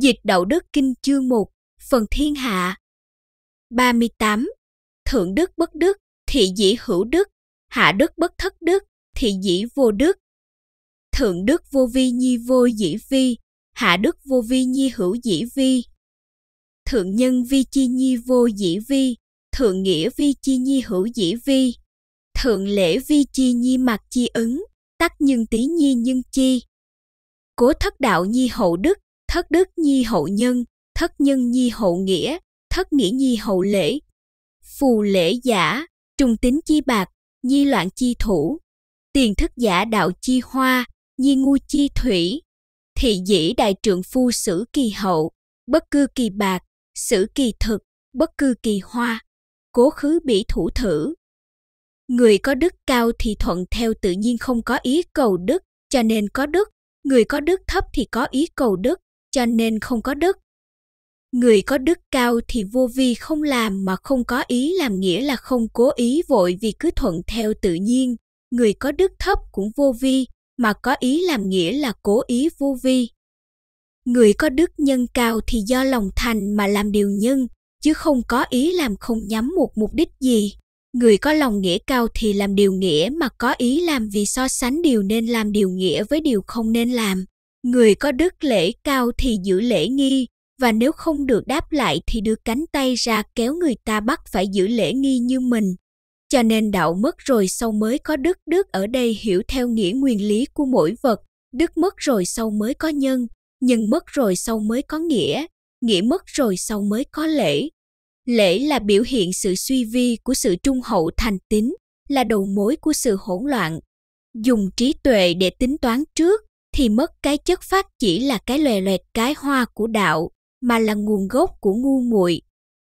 Dịch Đạo Đức Kinh chương 1, phần thiên hạ. 38. Thượng đức bất đức, thị dĩ hữu đức, hạ đức bất thất đức, thị dĩ vô đức. Thượng đức vô vi nhi vô dĩ vi, hạ đức vô vi nhi hữu dĩ vi. Thượng nhân vi chi nhi vô dĩ vi, thượng nghĩa vi chi nhi hữu dĩ vi. Thượng lễ vi chi nhi mặc chi ứng, tắc nhân tí nhi nhân chi. Cố thất đạo nhi hậu đức, thất đức nhi hậu nhân, thất nhân nhi hậu nghĩa, thất nghĩa nhi hậu lễ. Phù lễ giả, trùng tính chi bạc, nhi loạn chi thủ. Tiền thức giả đạo chi hoa, nhi ngu chi thủy. Thị dĩ đại trượng phu sử kỳ hậu, bất cư kỳ bạc, sử kỳ thực, bất cư kỳ hoa. Cố khứ bị thủ thử. Người có đức cao thì thuận theo tự nhiên không có ý cầu đức, cho nên có đức. Người có đức thấp thì có ý cầu đức, cho nên không có đức. Người có đức cao thì vô vi không làm mà không có ý làm nghĩa là không cố ý vội vì cứ thuận theo tự nhiên. Người có đức thấp cũng vô vi mà có ý làm nghĩa là cố ý vô vi. Người có đức nhân cao thì do lòng thành mà làm điều nhân, chứ không có ý làm không nhắm một mục đích gì. Người có lòng nghĩa cao thì làm điều nghĩa mà có ý làm vì so sánh điều nên làm điều nghĩa với điều không nên làm. Người có đức lễ cao thì giữ lễ nghi, và nếu không được đáp lại thì đưa cánh tay ra kéo người ta bắt phải giữ lễ nghi như mình. Cho nên đạo mất rồi sau mới có đức, đức ở đây hiểu theo nghĩa nguyên lý của mỗi vật, đức mất rồi sau mới có nhân, nhân mất rồi sau mới có nghĩa, nghĩa mất rồi sau mới có lễ. Lễ là biểu hiện sự suy vi của sự trung hậu thành tín, là đầu mối của sự hỗn loạn. Dùng trí tuệ để tính toán trước, thì mất cái chất phát chỉ là cái lòe loẹt cái hoa của đạo mà là nguồn gốc của ngu muội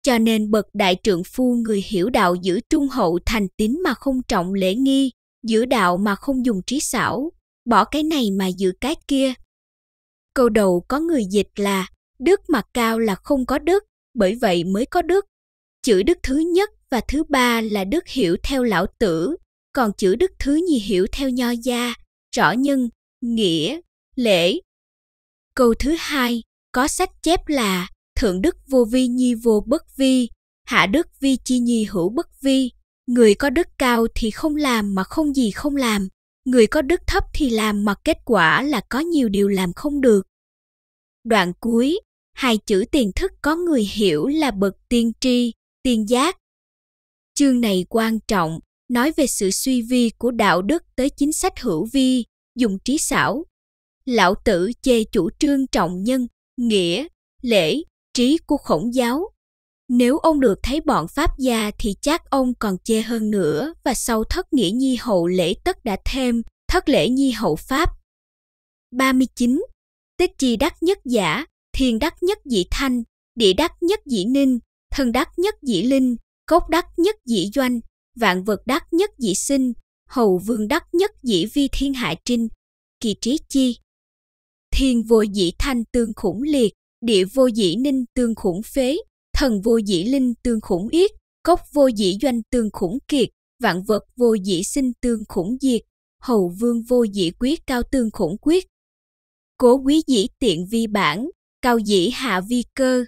cho nên bậc đại trượng phu người hiểu đạo giữ trung hậu thành tín mà không trọng lễ nghi giữ đạo mà không dùng trí xảo bỏ cái này mà giữ cái kia câu đầu có người dịch là đức mà cao là không có đức bởi vậy mới có đức chữ đức thứ nhất và thứ ba là đức hiểu theo lão tử còn chữ đức thứ nhì hiểu theo nho gia rõ nhân nghĩa, lễ. Câu thứ hai có sách chép là Thượng Đức Vô Vi Nhi Vô Bất Vi, Hạ Đức Vi Chi Nhi Hữu Bất Vi. Người có đức cao thì không làm mà không gì không làm, người có đức thấp thì làm mà kết quả là có nhiều điều làm không được. Đoạn cuối, hai chữ tiền thức có người hiểu là bậc tiên tri, tiên giác. Chương này quan trọng, nói về sự suy vi của đạo đức tới chính sách hữu vi, dùng trí xảo. Lão tử chê chủ trương trọng nhân, nghĩa, lễ, trí của khổng giáo. Nếu ông được thấy bọn Pháp gia thì chắc ông còn chê hơn nữa và sau thất nghĩa nhi hậu lễ tất đã thêm thất lễ nhi hậu Pháp. 39. Tức chi đắc nhất giả, thiền đắc nhất dị thanh, địa đắc nhất dị ninh, thân đắc nhất dị linh, cốt đắc nhất dị doanh, vạn vật đắc nhất dị sinh, hầu vương đắc nhất dĩ vi thiên hạ trinh, kỳ trí chi. Thiên vô dĩ thanh tương khủng liệt, địa vô dĩ ninh tương khủng phế, thần vô dĩ linh tương khủng yết, cốc vô dĩ doanh tương khủng kiệt, vạn vật vô dĩ sinh tương khủng diệt, hầu vương vô dĩ quyết cao tương khủng quyết. Cố quý dĩ tiện vi bản, cao dĩ hạ vi cơ,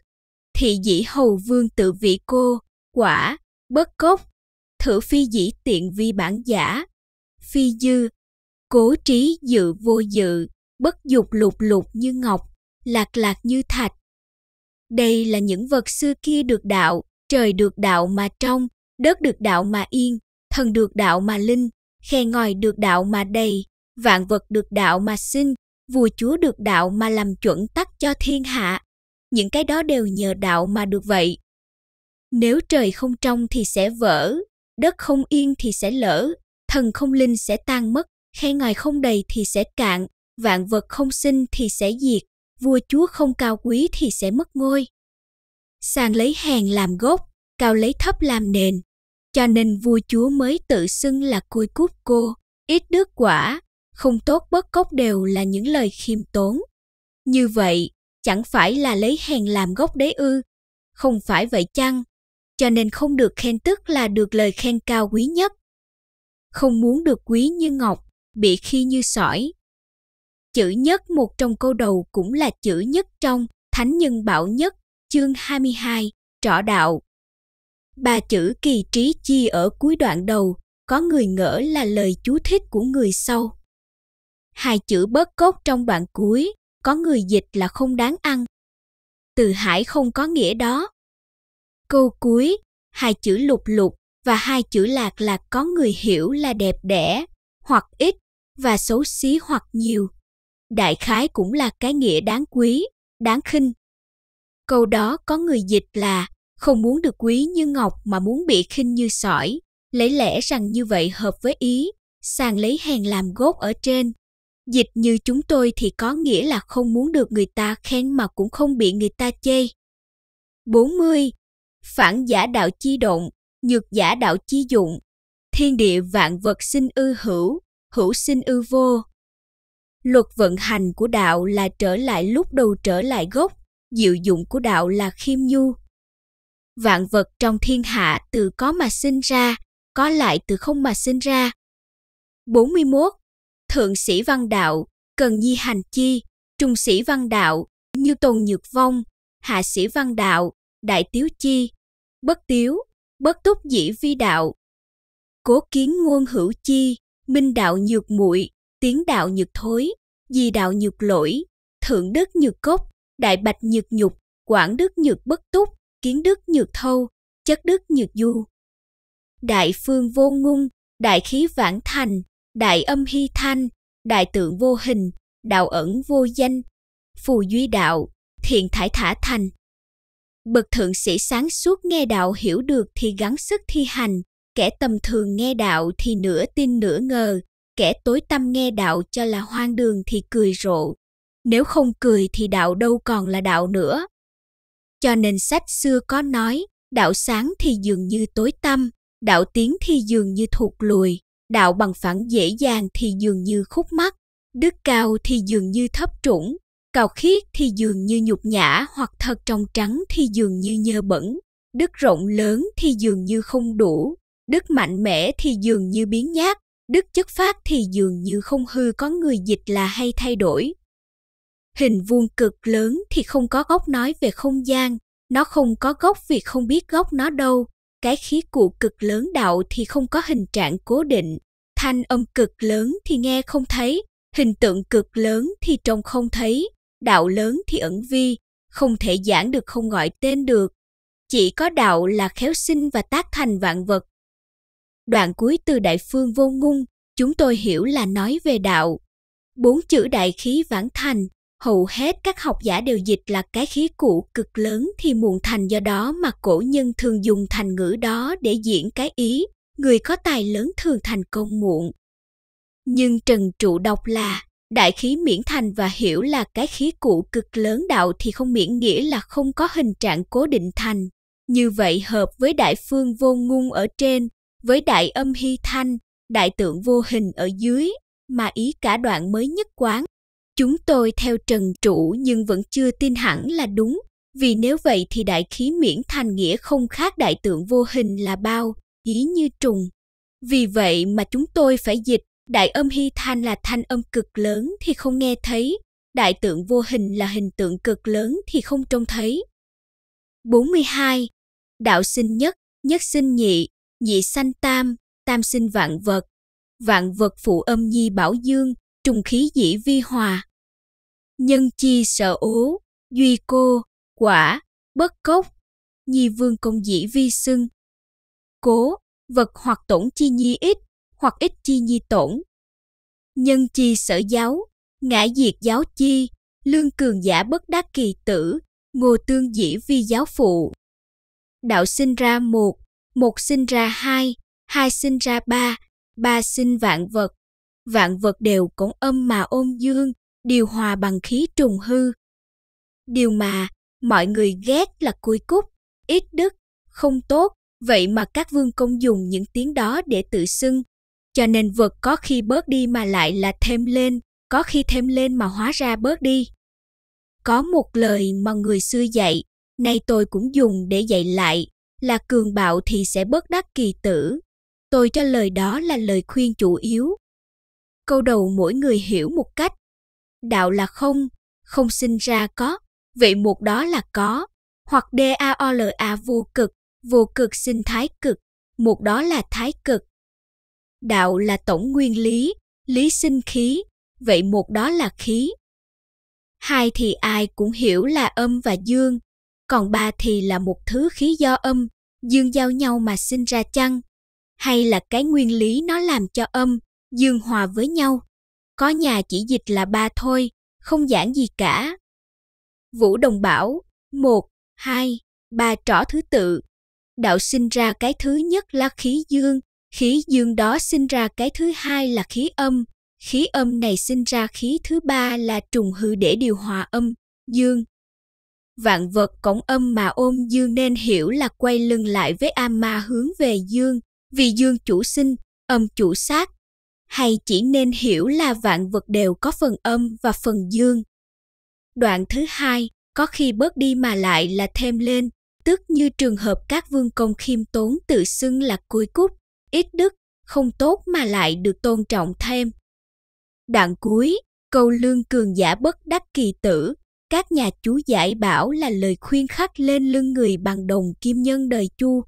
thị dĩ hầu vương tự vị cô, quả, bất cốc, thử phi dĩ tiện vi bản giả, phi dư, cố trí dự vô dự, bất dục lục lục như ngọc, lạc lạc như thạch. Đây là những vật xưa kia được đạo, trời được đạo mà trong, đất được đạo mà yên, thần được đạo mà linh, khe ngòi được đạo mà đầy, vạn vật được đạo mà sinh, vua chúa được đạo mà làm chuẩn tắc cho thiên hạ. Những cái đó đều nhờ đạo mà được vậy. Nếu trời không trong thì sẽ vỡ, đất không yên thì sẽ lỡ, thần không linh sẽ tan mất, khe ngài không đầy thì sẽ cạn, vạn vật không sinh thì sẽ diệt, vua chúa không cao quý thì sẽ mất ngôi. Sàn lấy hèn làm gốc, cao lấy thấp làm nền, cho nên vua chúa mới tự xưng là côi cúp cô, ít đức quả, không tốt bất cốc đều là những lời khiêm tốn. Như vậy, chẳng phải là lấy hèn làm gốc đấy ư? Không phải vậy chăng? cho nên không được khen tức là được lời khen cao quý nhất. Không muốn được quý như ngọc, bị khi như sỏi. Chữ nhất một trong câu đầu cũng là chữ nhất trong Thánh Nhân Bảo Nhất, chương 22, trọ đạo. Ba chữ kỳ trí chi ở cuối đoạn đầu, có người ngỡ là lời chú thích của người sau. Hai chữ bớt cốt trong đoạn cuối, có người dịch là không đáng ăn. Từ hải không có nghĩa đó, Câu cuối, hai chữ lục lục và hai chữ lạc là có người hiểu là đẹp đẽ hoặc ít và xấu xí hoặc nhiều. Đại khái cũng là cái nghĩa đáng quý, đáng khinh. Câu đó có người dịch là không muốn được quý như ngọc mà muốn bị khinh như sỏi, lấy lẽ rằng như vậy hợp với ý, sàng lấy hèn làm gốc ở trên. Dịch như chúng tôi thì có nghĩa là không muốn được người ta khen mà cũng không bị người ta chê. 40 phản giả đạo chi động, nhược giả đạo chi dụng, thiên địa vạn vật sinh ư hữu, hữu sinh ư vô. Luật vận hành của đạo là trở lại lúc đầu trở lại gốc, diệu dụng của đạo là khiêm nhu. Vạn vật trong thiên hạ từ có mà sinh ra, có lại từ không mà sinh ra. 41. Thượng sĩ văn đạo, cần nhi hành chi, trung sĩ văn đạo, như tồn nhược vong, hạ sĩ văn đạo, đại tiếu chi, bất tiếu, bất túc dĩ vi đạo. Cố kiến ngôn hữu chi, minh đạo nhược muội, tiếng đạo nhược thối, di đạo nhược lỗi, thượng đức nhược cốc, đại bạch nhược nhục, quảng đức nhược bất túc, kiến đức nhược thâu, chất đức nhược du. Đại phương vô ngung, đại khí vãng thành, đại âm hy thanh, đại tượng vô hình, đạo ẩn vô danh, phù duy đạo, thiện thải thả thành, Bậc thượng sĩ sáng suốt nghe đạo hiểu được thì gắng sức thi hành, kẻ tầm thường nghe đạo thì nửa tin nửa ngờ, kẻ tối tâm nghe đạo cho là hoang đường thì cười rộ. Nếu không cười thì đạo đâu còn là đạo nữa. Cho nên sách xưa có nói, đạo sáng thì dường như tối tâm, đạo tiếng thì dường như thụt lùi, đạo bằng phẳng dễ dàng thì dường như khúc mắt, đức cao thì dường như thấp trũng, Cao khiết thì dường như nhục nhã hoặc thật trong trắng thì dường như nhơ bẩn. Đức rộng lớn thì dường như không đủ. Đức mạnh mẽ thì dường như biến nhát. Đức chất phát thì dường như không hư có người dịch là hay thay đổi. Hình vuông cực lớn thì không có góc nói về không gian. Nó không có góc vì không biết góc nó đâu. Cái khí cụ cực lớn đạo thì không có hình trạng cố định. Thanh âm cực lớn thì nghe không thấy, hình tượng cực lớn thì trông không thấy đạo lớn thì ẩn vi, không thể giảng được không gọi tên được. Chỉ có đạo là khéo sinh và tác thành vạn vật. Đoạn cuối từ đại phương vô ngung, chúng tôi hiểu là nói về đạo. Bốn chữ đại khí vãng thành, hầu hết các học giả đều dịch là cái khí cũ cực lớn thì muộn thành do đó mà cổ nhân thường dùng thành ngữ đó để diễn cái ý, người có tài lớn thường thành công muộn. Nhưng Trần Trụ đọc là Đại khí miễn thành và hiểu là cái khí cụ cực lớn đạo thì không miễn nghĩa là không có hình trạng cố định thành. Như vậy hợp với đại phương vô ngung ở trên, với đại âm hy thanh, đại tượng vô hình ở dưới, mà ý cả đoạn mới nhất quán. Chúng tôi theo trần trụ nhưng vẫn chưa tin hẳn là đúng, vì nếu vậy thì đại khí miễn thành nghĩa không khác đại tượng vô hình là bao, ý như trùng. Vì vậy mà chúng tôi phải dịch Đại âm hy thanh là thanh âm cực lớn thì không nghe thấy, đại tượng vô hình là hình tượng cực lớn thì không trông thấy. 42. Đạo sinh nhất, nhất sinh nhị, nhị sanh tam, tam sinh vạn vật. Vạn vật phụ âm nhi bảo dương, trùng khí dĩ vi hòa. Nhân chi sợ ố, duy cô, quả, bất cốc, nhi vương công dĩ vi xưng. Cố, vật hoặc tổn chi nhi ít, hoặc ít chi nhi tổn. Nhân chi sở giáo, ngã diệt giáo chi, lương cường giả bất đắc kỳ tử, ngô tương dĩ vi giáo phụ. Đạo sinh ra một, một sinh ra hai, hai sinh ra ba, ba sinh vạn vật. Vạn vật đều cũng âm mà ôm dương, điều hòa bằng khí trùng hư. Điều mà mọi người ghét là cùi cúc, ít đức, không tốt, vậy mà các vương công dùng những tiếng đó để tự xưng, cho nên vật có khi bớt đi mà lại là thêm lên có khi thêm lên mà hóa ra bớt đi có một lời mà người xưa dạy nay tôi cũng dùng để dạy lại là cường bạo thì sẽ bớt đắc kỳ tử tôi cho lời đó là lời khuyên chủ yếu câu đầu mỗi người hiểu một cách đạo là không không sinh ra có vậy một đó là có hoặc DAOLA vô cực, vô cực sinh thái cực, một đó là thái cực, đạo là tổng nguyên lý lý sinh khí vậy một đó là khí hai thì ai cũng hiểu là âm và dương còn ba thì là một thứ khí do âm dương giao nhau mà sinh ra chăng hay là cái nguyên lý nó làm cho âm dương hòa với nhau có nhà chỉ dịch là ba thôi không giảng gì cả vũ đồng bảo một hai ba trỏ thứ tự đạo sinh ra cái thứ nhất là khí dương khí dương đó sinh ra cái thứ hai là khí âm khí âm này sinh ra khí thứ ba là trùng hư để điều hòa âm dương vạn vật cổng âm mà ôm dương nên hiểu là quay lưng lại với am ma hướng về dương vì dương chủ sinh âm chủ sát hay chỉ nên hiểu là vạn vật đều có phần âm và phần dương đoạn thứ hai có khi bớt đi mà lại là thêm lên tức như trường hợp các vương công khiêm tốn tự xưng là cuối cúc ít đức, không tốt mà lại được tôn trọng thêm. Đoạn cuối, câu lương cường giả bất đắc kỳ tử, các nhà chú giải bảo là lời khuyên khắc lên lưng người bằng đồng kim nhân đời chu.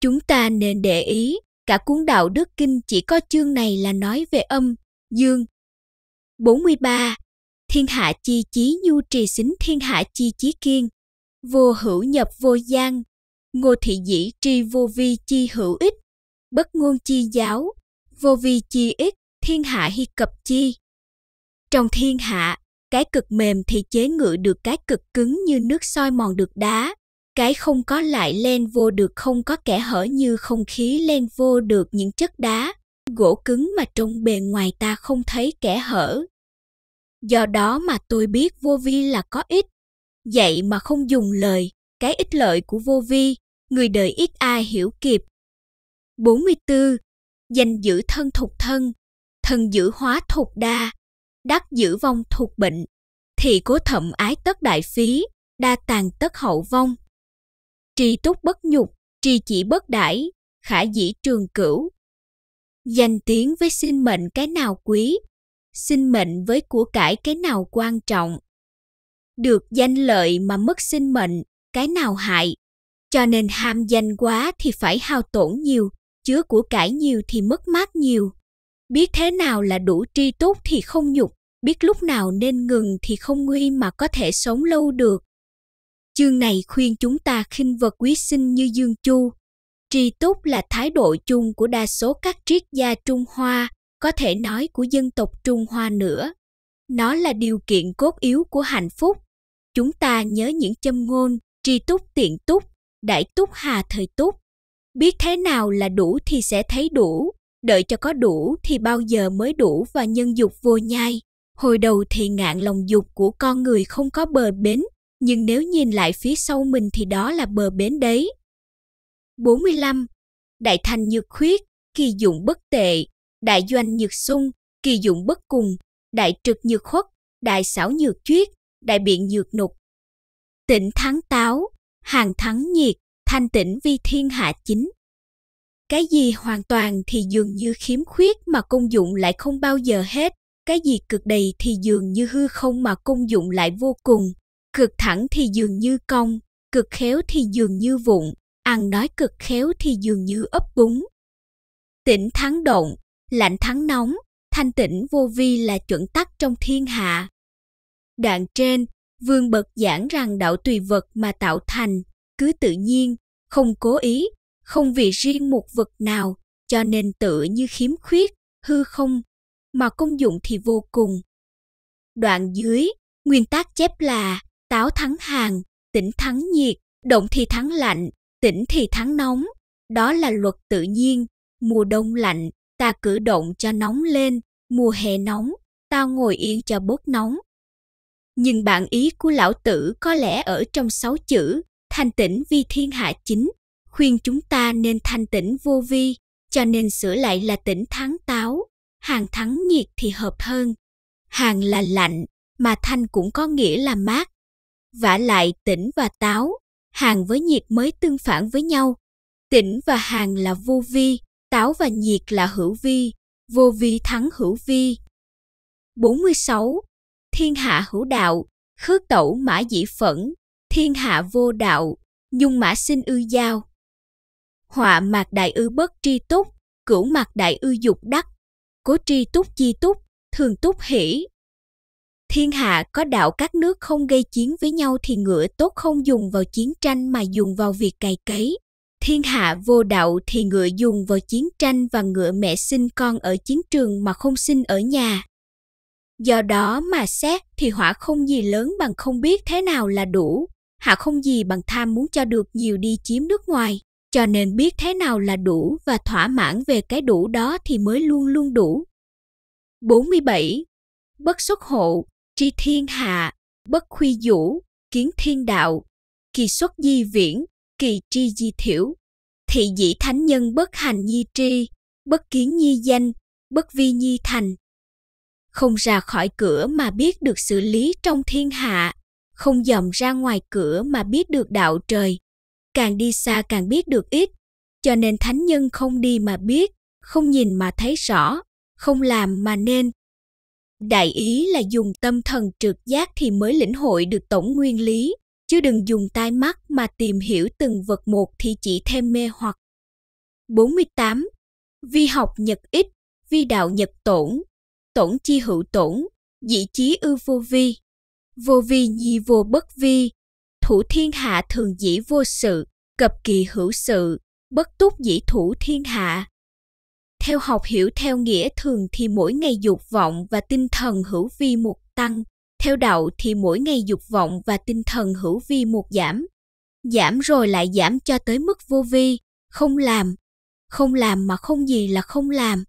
Chúng ta nên để ý, cả cuốn đạo đức kinh chỉ có chương này là nói về âm, dương. 43. Thiên hạ chi chí nhu trì xính thiên hạ chi chí kiên. Vô hữu nhập vô gian, ngô thị dĩ tri vô vi chi hữu ích bất ngôn chi giáo, vô vi chi ích, thiên hạ hy cập chi. Trong thiên hạ, cái cực mềm thì chế ngự được cái cực cứng như nước soi mòn được đá, cái không có lại len vô được không có kẻ hở như không khí len vô được những chất đá, gỗ cứng mà trong bề ngoài ta không thấy kẻ hở. Do đó mà tôi biết vô vi là có ích, vậy mà không dùng lời, cái ích lợi của vô vi, người đời ít ai hiểu kịp 44. Danh giữ thân thuộc thân, thân giữ hóa thuộc đa, đắc giữ vong thuộc bệnh, thì cố thậm ái tất đại phí, đa tàn tất hậu vong. Tri túc bất nhục, tri chỉ bất đãi, khả dĩ trường cửu. Danh tiếng với sinh mệnh cái nào quý, sinh mệnh với của cải cái nào quan trọng. Được danh lợi mà mất sinh mệnh, cái nào hại. Cho nên ham danh quá thì phải hao tổn nhiều, chứa của cải nhiều thì mất mát nhiều. Biết thế nào là đủ tri túc thì không nhục, biết lúc nào nên ngừng thì không nguy mà có thể sống lâu được. Chương này khuyên chúng ta khinh vật quý sinh như Dương Chu. Tri túc là thái độ chung của đa số các triết gia Trung Hoa, có thể nói của dân tộc Trung Hoa nữa. Nó là điều kiện cốt yếu của hạnh phúc. Chúng ta nhớ những châm ngôn tri túc tiện túc, đại túc hà thời túc, biết thế nào là đủ thì sẽ thấy đủ đợi cho có đủ thì bao giờ mới đủ và nhân dục vô nhai hồi đầu thì ngạn lòng dục của con người không có bờ bến nhưng nếu nhìn lại phía sau mình thì đó là bờ bến đấy 45. Đại thành nhược khuyết, kỳ dụng bất tệ, đại doanh nhược sung, kỳ dụng bất cùng, đại trực nhược khuất, đại xảo nhược chuyết, đại biện nhược nục. Tỉnh thắng táo, hàng thắng nhiệt, thanh tịnh vi thiên hạ chính. Cái gì hoàn toàn thì dường như khiếm khuyết mà công dụng lại không bao giờ hết, cái gì cực đầy thì dường như hư không mà công dụng lại vô cùng, cực thẳng thì dường như cong, cực khéo thì dường như vụng, ăn nói cực khéo thì dường như ấp búng. Tĩnh thắng động, lạnh thắng nóng, thanh tĩnh vô vi là chuẩn tắc trong thiên hạ. Đoạn trên, Vương bậc giảng rằng đạo tùy vật mà tạo thành, cứ tự nhiên, không cố ý, không vì riêng một vật nào, cho nên tự như khiếm khuyết, hư không, mà công dụng thì vô cùng. Đoạn dưới, nguyên tắc chép là táo thắng hàng, tĩnh thắng nhiệt, động thì thắng lạnh, tĩnh thì thắng nóng. Đó là luật tự nhiên, mùa đông lạnh, ta cử động cho nóng lên, mùa hè nóng, tao ngồi yên cho bớt nóng. Nhưng bản ý của lão tử có lẽ ở trong sáu chữ thanh tĩnh vi thiên hạ chính, khuyên chúng ta nên thanh tĩnh vô vi, cho nên sửa lại là tĩnh thắng táo, hàng thắng nhiệt thì hợp hơn. Hàng là lạnh, mà thanh cũng có nghĩa là mát. Vả lại tĩnh và táo, hàng với nhiệt mới tương phản với nhau. Tĩnh và hàng là vô vi, táo và nhiệt là hữu vi, vô vi thắng hữu vi. 46. Thiên hạ hữu đạo, khước tẩu mã dĩ phẫn, thiên hạ vô đạo, dung mã sinh ư giao. Họa mạc đại ư bất tri túc, cửu mạc đại ư dục đắc, cố tri túc chi túc, thường túc hỷ. Thiên hạ có đạo các nước không gây chiến với nhau thì ngựa tốt không dùng vào chiến tranh mà dùng vào việc cày cấy. Thiên hạ vô đạo thì ngựa dùng vào chiến tranh và ngựa mẹ sinh con ở chiến trường mà không sinh ở nhà. Do đó mà xét thì họa không gì lớn bằng không biết thế nào là đủ. Hạ không gì bằng tham muốn cho được nhiều đi chiếm nước ngoài, cho nên biết thế nào là đủ và thỏa mãn về cái đủ đó thì mới luôn luôn đủ. 47. Bất xuất hộ, tri thiên hạ, bất khuy vũ, kiến thiên đạo, kỳ xuất di viễn, kỳ tri di thiểu. Thị dĩ thánh nhân bất hành nhi tri, bất kiến nhi danh, bất vi nhi thành. Không ra khỏi cửa mà biết được xử lý trong thiên hạ, không dòm ra ngoài cửa mà biết được đạo trời. Càng đi xa càng biết được ít, cho nên thánh nhân không đi mà biết, không nhìn mà thấy rõ, không làm mà nên. Đại ý là dùng tâm thần trực giác thì mới lĩnh hội được tổng nguyên lý, chứ đừng dùng tai mắt mà tìm hiểu từng vật một thì chỉ thêm mê hoặc. 48. Vi học nhật ít vi đạo nhật tổn, tổn chi hữu tổn, dị chí ư vô vi vô vi nhi vô bất vi, thủ thiên hạ thường dĩ vô sự, cập kỳ hữu sự, bất túc dĩ thủ thiên hạ. Theo học hiểu theo nghĩa thường thì mỗi ngày dục vọng và tinh thần hữu vi một tăng, theo đạo thì mỗi ngày dục vọng và tinh thần hữu vi một giảm. Giảm rồi lại giảm cho tới mức vô vi, không làm. Không làm mà không gì là không làm.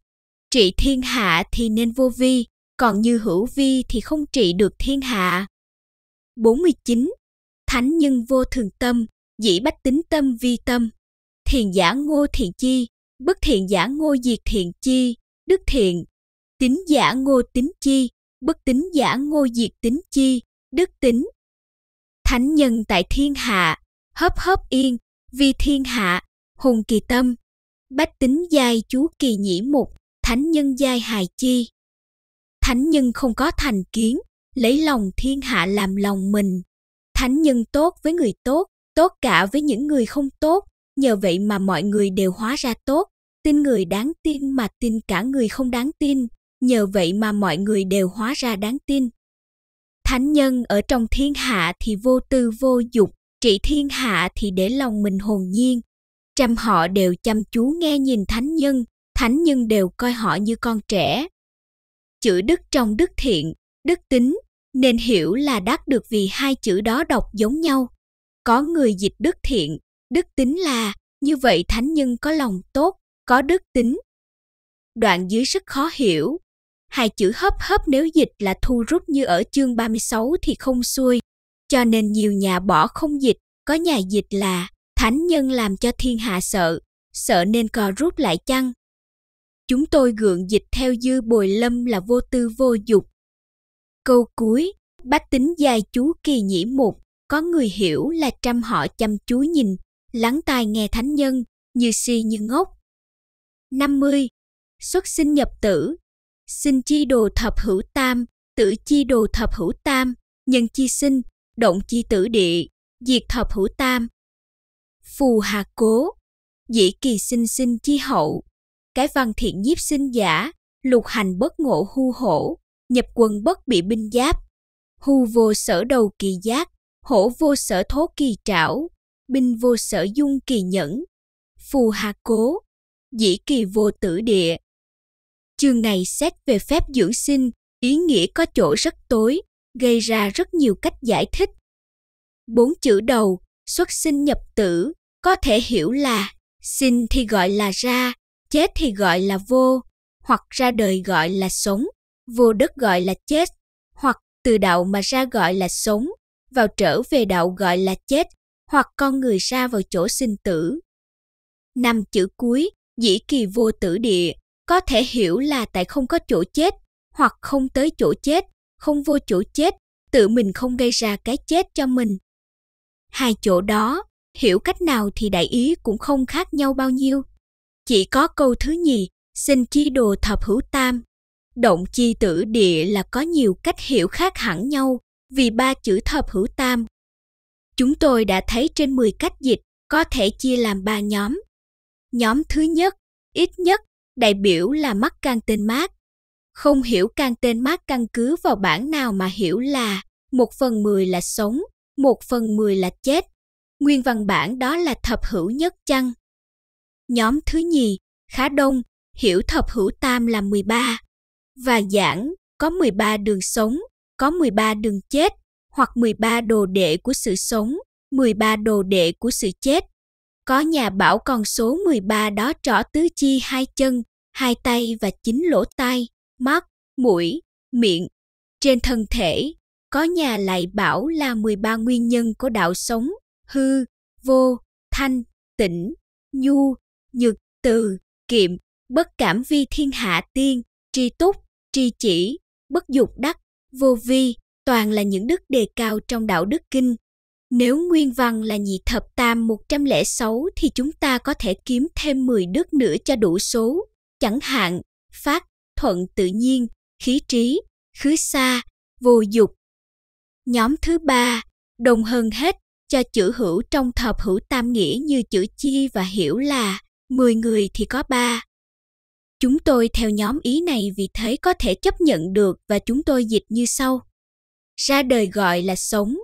Trị thiên hạ thì nên vô vi, còn như hữu vi thì không trị được thiên hạ. 49 Thánh nhân vô thường tâm, dĩ bách tính tâm vi tâm. Thiền giả ngô thiện chi, bất thiện giả ngô diệt thiện chi, đức thiện. Tính giả ngô tính chi, bất tính giả ngô diệt tính chi, đức tính. Thánh nhân tại thiên hạ, hấp hấp yên, vi thiên hạ, hùng kỳ tâm. Bách tính giai chú kỳ nhĩ mục, thánh nhân giai hài chi. Thánh nhân không có thành kiến, lấy lòng thiên hạ làm lòng mình. Thánh nhân tốt với người tốt, tốt cả với những người không tốt, nhờ vậy mà mọi người đều hóa ra tốt, tin người đáng tin mà tin cả người không đáng tin, nhờ vậy mà mọi người đều hóa ra đáng tin. Thánh nhân ở trong thiên hạ thì vô tư vô dục, trị thiên hạ thì để lòng mình hồn nhiên. Trăm họ đều chăm chú nghe nhìn thánh nhân, thánh nhân đều coi họ như con trẻ. Chữ đức trong đức thiện, đức tính, nên hiểu là đắc được vì hai chữ đó đọc giống nhau. Có người dịch đức thiện, đức tính là, như vậy thánh nhân có lòng tốt, có đức tính. Đoạn dưới rất khó hiểu. Hai chữ hấp hấp nếu dịch là thu rút như ở chương 36 thì không xuôi, cho nên nhiều nhà bỏ không dịch, có nhà dịch là thánh nhân làm cho thiên hạ sợ, sợ nên co rút lại chăng. Chúng tôi gượng dịch theo dư bồi lâm là vô tư vô dục, Câu cuối, bách tính dài chú kỳ nhĩ mục, có người hiểu là trăm họ chăm chú nhìn, lắng tai nghe thánh nhân, như si như ngốc. 50. Xuất sinh nhập tử, sinh chi đồ thập hữu tam, tử chi đồ thập hữu tam, nhân chi sinh, động chi tử địa, diệt thập hữu tam. Phù hà cố, dĩ kỳ sinh sinh chi hậu, cái văn thiện nhiếp sinh giả, lục hành bất ngộ hưu hổ, nhập quần bất bị binh giáp. Hù vô sở đầu kỳ giác, hổ vô sở thố kỳ trảo, binh vô sở dung kỳ nhẫn, phù hà cố, dĩ kỳ vô tử địa. Chương này xét về phép dưỡng sinh, ý nghĩa có chỗ rất tối, gây ra rất nhiều cách giải thích. Bốn chữ đầu, xuất sinh nhập tử, có thể hiểu là sinh thì gọi là ra, chết thì gọi là vô, hoặc ra đời gọi là sống vô đất gọi là chết, hoặc từ đạo mà ra gọi là sống, vào trở về đạo gọi là chết, hoặc con người ra vào chỗ sinh tử. Năm chữ cuối, dĩ kỳ vô tử địa, có thể hiểu là tại không có chỗ chết, hoặc không tới chỗ chết, không vô chỗ chết, tự mình không gây ra cái chết cho mình. Hai chỗ đó, hiểu cách nào thì đại ý cũng không khác nhau bao nhiêu. Chỉ có câu thứ nhì, xin chi đồ thập hữu tam Động chi tử địa là có nhiều cách hiểu khác hẳn nhau vì ba chữ thập hữu tam. Chúng tôi đã thấy trên 10 cách dịch có thể chia làm ba nhóm. Nhóm thứ nhất, ít nhất, đại biểu là mắc can tên mát. Không hiểu can tên mát căn cứ vào bản nào mà hiểu là một phần mười là sống, một phần mười là chết. Nguyên văn bản đó là thập hữu nhất chăng? Nhóm thứ nhì, khá đông, hiểu thập hữu tam là 13, và giảng có 13 đường sống, có 13 đường chết, hoặc 13 đồ đệ của sự sống, 13 đồ đệ của sự chết. Có nhà bảo con số 13 đó trỏ tứ chi hai chân, hai tay và chín lỗ tai, mắt, mũi, miệng. Trên thân thể, có nhà lại bảo là 13 nguyên nhân của đạo sống, hư, vô, thanh, tịnh, nhu, nhược từ, kiệm, bất cảm vi thiên hạ tiên, tri túc, tri chỉ, bất dục đắc, vô vi toàn là những đức đề cao trong đạo đức kinh. Nếu nguyên văn là nhị thập tam 106 thì chúng ta có thể kiếm thêm 10 đức nữa cho đủ số, chẳng hạn, phát, thuận tự nhiên, khí trí, khứ xa, vô dục. Nhóm thứ ba, đồng hơn hết cho chữ hữu trong thập hữu tam nghĩa như chữ chi và hiểu là 10 người thì có 3. Chúng tôi theo nhóm ý này vì thấy có thể chấp nhận được và chúng tôi dịch như sau. Ra đời gọi là sống,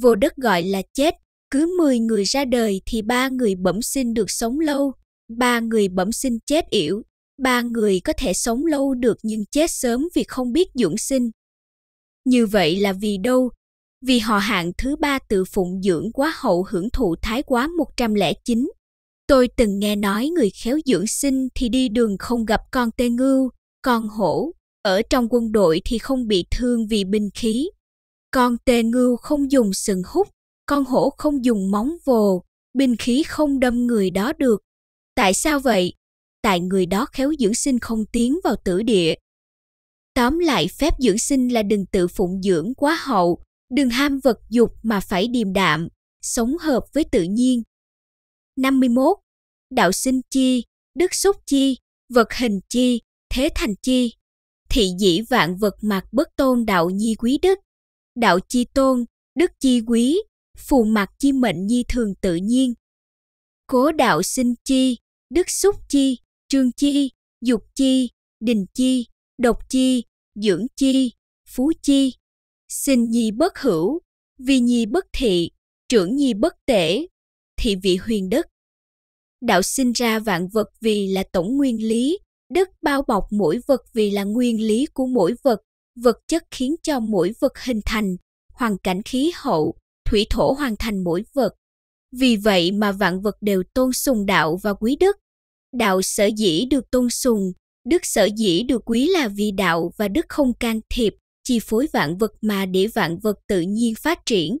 vô đất gọi là chết. Cứ 10 người ra đời thì ba người bẩm sinh được sống lâu, ba người bẩm sinh chết yểu, ba người có thể sống lâu được nhưng chết sớm vì không biết dưỡng sinh. Như vậy là vì đâu? Vì họ hạng thứ ba tự phụng dưỡng quá hậu hưởng thụ thái quá 109 Tôi từng nghe nói người khéo dưỡng sinh thì đi đường không gặp con tê ngưu, con hổ, ở trong quân đội thì không bị thương vì binh khí. Con tê ngưu không dùng sừng hút, con hổ không dùng móng vồ, binh khí không đâm người đó được. Tại sao vậy? Tại người đó khéo dưỡng sinh không tiến vào tử địa. Tóm lại phép dưỡng sinh là đừng tự phụng dưỡng quá hậu, đừng ham vật dục mà phải điềm đạm, sống hợp với tự nhiên, 51. Đạo sinh chi, đức xúc chi, vật hình chi, thế thành chi. Thị dĩ vạn vật mạc bất tôn đạo nhi quý đức. Đạo chi tôn, đức chi quý, phù mạc chi mệnh nhi thường tự nhiên. Cố đạo sinh chi, đức xúc chi, trương chi, dục chi, đình chi, độc chi, dưỡng chi, phú chi. Sinh nhi bất hữu, vi nhi bất thị, trưởng nhi bất tể, thị vị huyền đất. Đạo sinh ra vạn vật vì là tổng nguyên lý, đất bao bọc mỗi vật vì là nguyên lý của mỗi vật, vật chất khiến cho mỗi vật hình thành, hoàn cảnh khí hậu, thủy thổ hoàn thành mỗi vật. Vì vậy mà vạn vật đều tôn sùng đạo và quý đức. Đạo sở dĩ được tôn sùng, đức sở dĩ được quý là vì đạo và đức không can thiệp, chi phối vạn vật mà để vạn vật tự nhiên phát triển.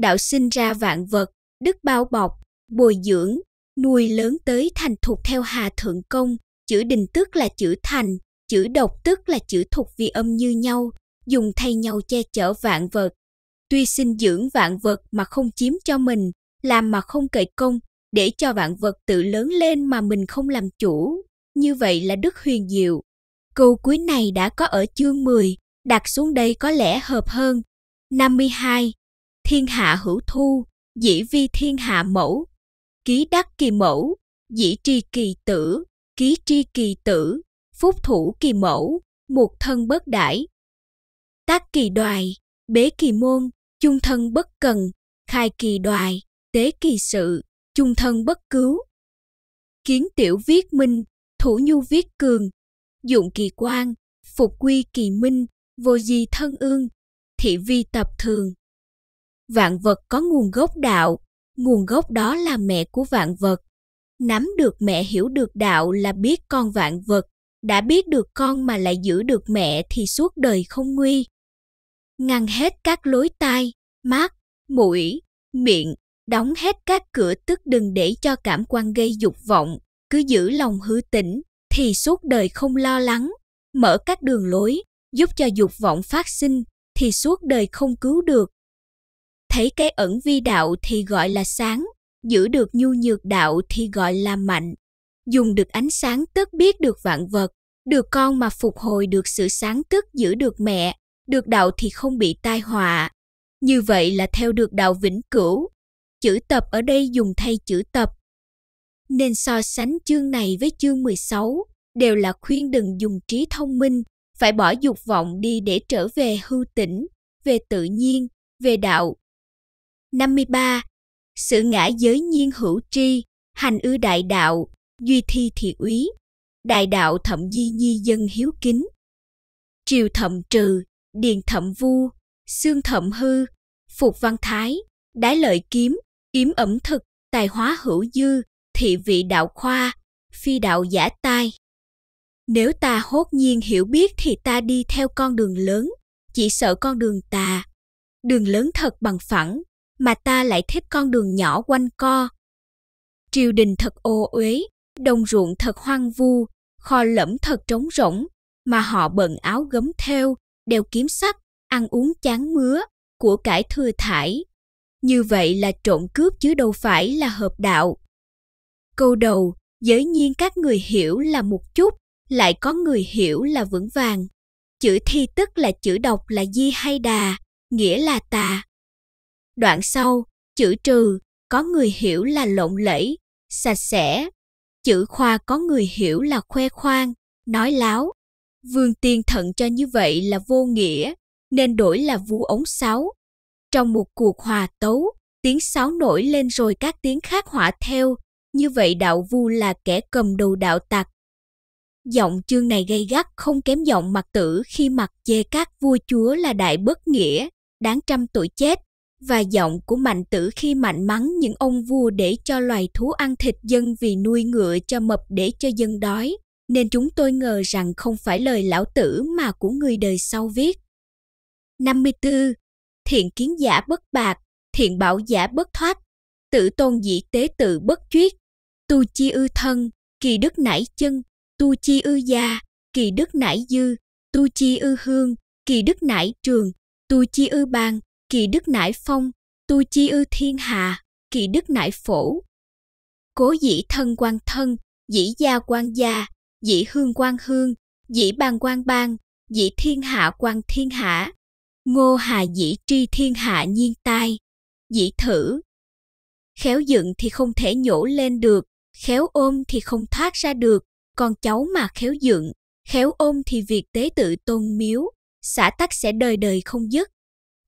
Đạo sinh ra vạn vật, Đức bao bọc, bồi dưỡng, nuôi lớn tới thành thục theo Hà Thượng Công, chữ đình tức là chữ thành, chữ độc tức là chữ thục vì âm như nhau, dùng thay nhau che chở vạn vật. Tuy sinh dưỡng vạn vật mà không chiếm cho mình, làm mà không cậy công, để cho vạn vật tự lớn lên mà mình không làm chủ. Như vậy là đức huyền diệu. Câu cuối này đã có ở chương 10, đặt xuống đây có lẽ hợp hơn. 52. Thiên hạ hữu thu, dĩ vi thiên hạ mẫu, ký đắc kỳ mẫu, dĩ tri kỳ tử, ký tri kỳ tử, phúc thủ kỳ mẫu, một thân bất đãi. Tác kỳ đoài, bế kỳ môn, chung thân bất cần, khai kỳ đoài, tế kỳ sự, chung thân bất cứu. Kiến tiểu viết minh, thủ nhu viết cường, dụng kỳ quan, phục quy kỳ minh, vô di thân ương, thị vi tập thường vạn vật có nguồn gốc đạo nguồn gốc đó là mẹ của vạn vật nắm được mẹ hiểu được đạo là biết con vạn vật đã biết được con mà lại giữ được mẹ thì suốt đời không nguy ngăn hết các lối tai mắt mũi miệng đóng hết các cửa tức đừng để cho cảm quan gây dục vọng cứ giữ lòng hư tĩnh thì suốt đời không lo lắng mở các đường lối giúp cho dục vọng phát sinh thì suốt đời không cứu được thấy cái ẩn vi đạo thì gọi là sáng giữ được nhu nhược đạo thì gọi là mạnh dùng được ánh sáng tức biết được vạn vật được con mà phục hồi được sự sáng tức giữ được mẹ được đạo thì không bị tai họa như vậy là theo được đạo vĩnh cửu chữ tập ở đây dùng thay chữ tập nên so sánh chương này với chương 16 đều là khuyên đừng dùng trí thông minh phải bỏ dục vọng đi để trở về hư tĩnh về tự nhiên về đạo 53. Sự ngã giới nhiên hữu tri, hành ư đại đạo, duy thi thị úy, đại đạo thậm di nhi dân hiếu kính. Triều thậm trừ, điền thậm vu, xương thậm hư, phục văn thái, đái lợi kiếm, yếm ẩm thực, tài hóa hữu dư, thị vị đạo khoa, phi đạo giả tai. Nếu ta hốt nhiên hiểu biết thì ta đi theo con đường lớn, chỉ sợ con đường tà. Đường lớn thật bằng phẳng, mà ta lại thích con đường nhỏ quanh co. Triều đình thật ô uế, đồng ruộng thật hoang vu, kho lẫm thật trống rỗng, mà họ bận áo gấm theo, đeo kiếm sắt, ăn uống chán mứa, của cải thừa thải. Như vậy là trộm cướp chứ đâu phải là hợp đạo. Câu đầu, dĩ nhiên các người hiểu là một chút, lại có người hiểu là vững vàng. Chữ thi tức là chữ đọc là di hay đà, nghĩa là tà. Đoạn sau, chữ trừ có người hiểu là lộn lẫy, sạch sẽ. Chữ khoa có người hiểu là khoe khoang, nói láo. Vương Tiên thận cho như vậy là vô nghĩa, nên đổi là vu ống sáu Trong một cuộc hòa tấu, tiếng sáu nổi lên rồi các tiếng khác họa theo, như vậy đạo vu là kẻ cầm đầu đạo tặc. Giọng chương này gay gắt không kém giọng mặt tử khi mặt chê các vua chúa là đại bất nghĩa, đáng trăm tuổi chết và giọng của mạnh tử khi mạnh mắng những ông vua để cho loài thú ăn thịt dân vì nuôi ngựa cho mập để cho dân đói, nên chúng tôi ngờ rằng không phải lời lão tử mà của người đời sau viết. 54. Thiện kiến giả bất bạc, thiện bảo giả bất thoát, tự tôn dĩ tế tự bất chuyết, tu chi ư thân, kỳ đức nảy chân, tu chi ư già, kỳ đức nảy dư, tu chi ư hương, kỳ đức nải trường, tu chi ư bàn, kỳ đức nải phong tu chi ư thiên hạ, kỳ đức nải phổ cố dĩ thân quan thân dĩ gia quan gia dĩ hương quan hương dĩ bang quan bang, dĩ thiên hạ quan thiên hạ ngô hà dĩ tri thiên hạ nhiên tai dĩ thử khéo dựng thì không thể nhổ lên được khéo ôm thì không thoát ra được con cháu mà khéo dựng khéo ôm thì việc tế tự tôn miếu xã tắc sẽ đời đời không dứt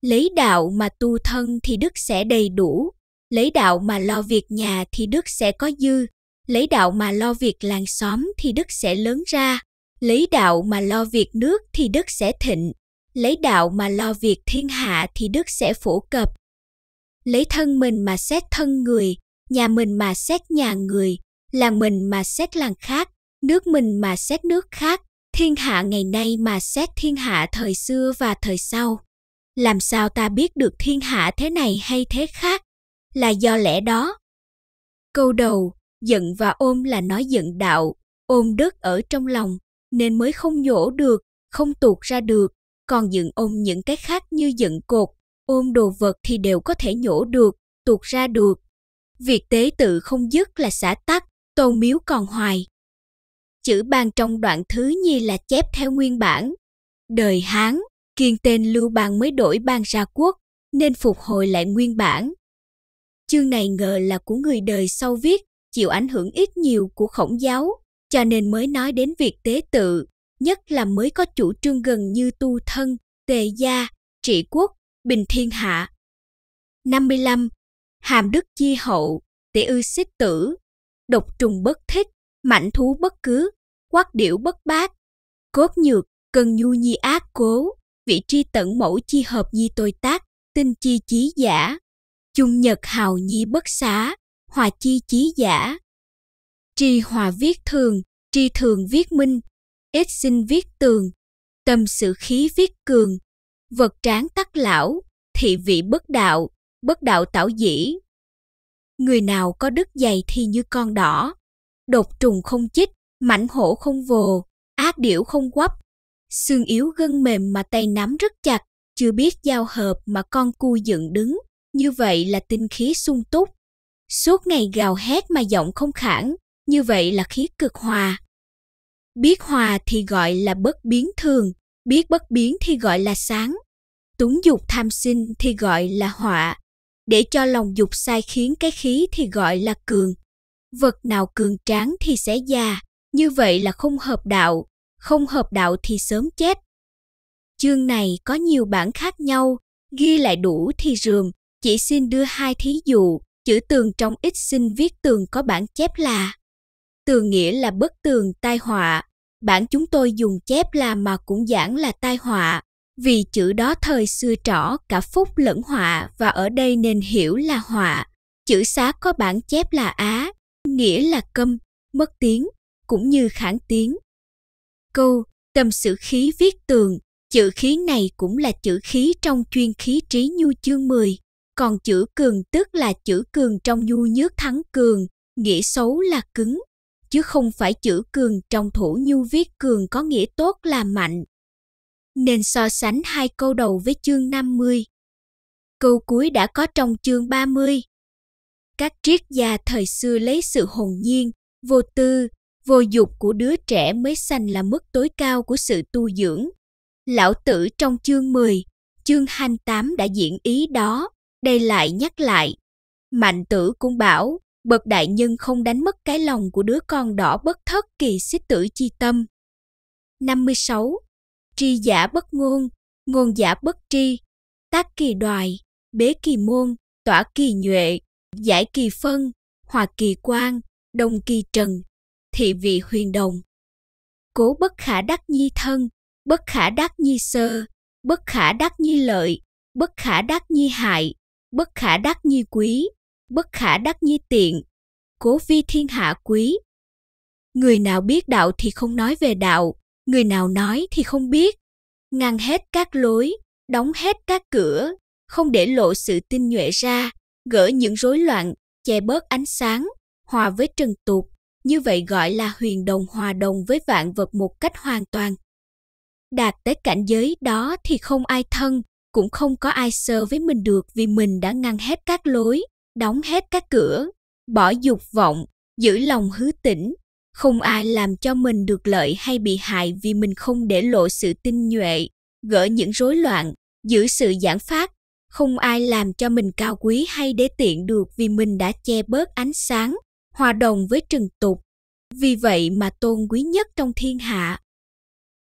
lấy đạo mà tu thân thì đức sẽ đầy đủ lấy đạo mà lo việc nhà thì đức sẽ có dư lấy đạo mà lo việc làng xóm thì đức sẽ lớn ra lấy đạo mà lo việc nước thì đức sẽ thịnh lấy đạo mà lo việc thiên hạ thì đức sẽ phổ cập lấy thân mình mà xét thân người nhà mình mà xét nhà người làng mình mà xét làng khác nước mình mà xét nước khác thiên hạ ngày nay mà xét thiên hạ thời xưa và thời sau làm sao ta biết được thiên hạ thế này hay thế khác là do lẽ đó câu đầu giận và ôm là nói giận đạo ôm đất ở trong lòng nên mới không nhổ được không tuột ra được còn dựng ôm những cái khác như giận cột ôm đồ vật thì đều có thể nhổ được tuột ra được việc tế tự không dứt là xả tắc tôn miếu còn hoài chữ ban trong đoạn thứ nhi là chép theo nguyên bản đời hán Kiên tên Lưu Bang mới đổi bang ra quốc, nên phục hồi lại nguyên bản. Chương này ngờ là của người đời sau viết, chịu ảnh hưởng ít nhiều của khổng giáo, cho nên mới nói đến việc tế tự, nhất là mới có chủ trương gần như tu thân, tề gia, trị quốc, bình thiên hạ. 55. Hàm đức chi hậu, tỷ ư xích tử, độc trùng bất thích, mãnh thú bất cứ, quát điểu bất bác cốt nhược, cần nhu nhi ác cố vị tri tận mẫu chi hợp nhi tôi tác, tinh chi chí giả. Chung nhật hào nhi bất xá, hòa chi chí giả. Tri hòa viết thường, tri thường viết minh, ít sinh viết tường, tâm sự khí viết cường, vật tráng tắc lão, thị vị bất đạo, bất đạo tảo dĩ. Người nào có đức dày thì như con đỏ, đột trùng không chích, mảnh hổ không vồ, ác điểu không quắp, xương yếu gân mềm mà tay nắm rất chặt, chưa biết giao hợp mà con cu dựng đứng, như vậy là tinh khí sung túc. Suốt ngày gào hét mà giọng không khản, như vậy là khí cực hòa. Biết hòa thì gọi là bất biến thường, biết bất biến thì gọi là sáng. Túng dục tham sinh thì gọi là họa, để cho lòng dục sai khiến cái khí thì gọi là cường. Vật nào cường tráng thì sẽ già, như vậy là không hợp đạo, không hợp đạo thì sớm chết. Chương này có nhiều bản khác nhau, ghi lại đủ thì rườm, chỉ xin đưa hai thí dụ, chữ tường trong ít xin viết tường có bản chép là. Tường nghĩa là bất tường tai họa, bản chúng tôi dùng chép là mà cũng giảng là tai họa, vì chữ đó thời xưa trỏ cả phúc lẫn họa và ở đây nên hiểu là họa. Chữ xá có bản chép là á, nghĩa là câm, mất tiếng, cũng như khản tiếng câu tâm sử khí viết tường, chữ khí này cũng là chữ khí trong chuyên khí trí nhu chương 10, còn chữ cường tức là chữ cường trong nhu nhước thắng cường, nghĩa xấu là cứng, chứ không phải chữ cường trong thủ nhu viết cường có nghĩa tốt là mạnh. Nên so sánh hai câu đầu với chương 50. Câu cuối đã có trong chương 30. Các triết gia thời xưa lấy sự hồn nhiên, vô tư, vô dục của đứa trẻ mới sanh là mức tối cao của sự tu dưỡng. Lão Tử trong chương 10, chương 28 đã diễn ý đó, đây lại nhắc lại. Mạnh tử cũng bảo, bậc đại nhân không đánh mất cái lòng của đứa con đỏ bất thất kỳ xích tử chi tâm. 56. Tri giả bất ngôn, ngôn giả bất tri, tác kỳ đoài, bế kỳ môn, tỏa kỳ nhuệ, giải kỳ phân, hòa kỳ quang đồng kỳ trần, thị vị huyền đồng. Cố bất khả đắc nhi thân, bất khả đắc nhi sơ, bất khả đắc nhi lợi, bất khả đắc nhi hại, bất khả đắc nhi quý, bất khả đắc nhi tiện, cố vi thiên hạ quý. Người nào biết đạo thì không nói về đạo, người nào nói thì không biết. Ngăn hết các lối, đóng hết các cửa, không để lộ sự tinh nhuệ ra, gỡ những rối loạn, che bớt ánh sáng, hòa với trần tục như vậy gọi là huyền đồng hòa đồng với vạn vật một cách hoàn toàn. Đạt tới cảnh giới đó thì không ai thân, cũng không có ai sơ với mình được vì mình đã ngăn hết các lối, đóng hết các cửa, bỏ dục vọng, giữ lòng hứa tĩnh. Không ai làm cho mình được lợi hay bị hại vì mình không để lộ sự tinh nhuệ, gỡ những rối loạn, giữ sự giảng phát. Không ai làm cho mình cao quý hay để tiện được vì mình đã che bớt ánh sáng, hòa đồng với trần tục, vì vậy mà tôn quý nhất trong thiên hạ.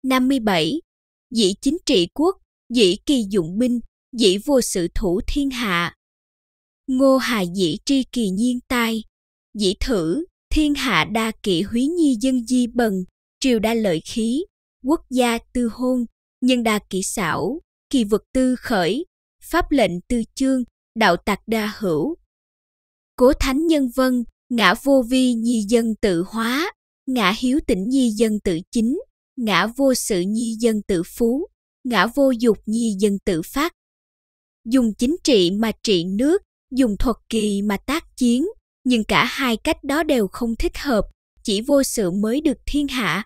57. Dĩ chính trị quốc, dĩ kỳ dụng binh, dĩ vô sự thủ thiên hạ. Ngô hà dĩ tri kỳ nhiên tai, dĩ thử, thiên hạ đa kỵ húy nhi dân di bần, triều đa lợi khí, quốc gia tư hôn, nhân đa kỵ xảo, kỳ vật tư khởi, pháp lệnh tư chương, đạo tạc đa hữu. Cố Thánh Nhân Vân, ngã vô vi nhi dân tự hóa, ngã hiếu tỉnh nhi dân tự chính, ngã vô sự nhi dân tự phú, ngã vô dục nhi dân tự phát. Dùng chính trị mà trị nước, dùng thuật kỳ mà tác chiến, nhưng cả hai cách đó đều không thích hợp, chỉ vô sự mới được thiên hạ.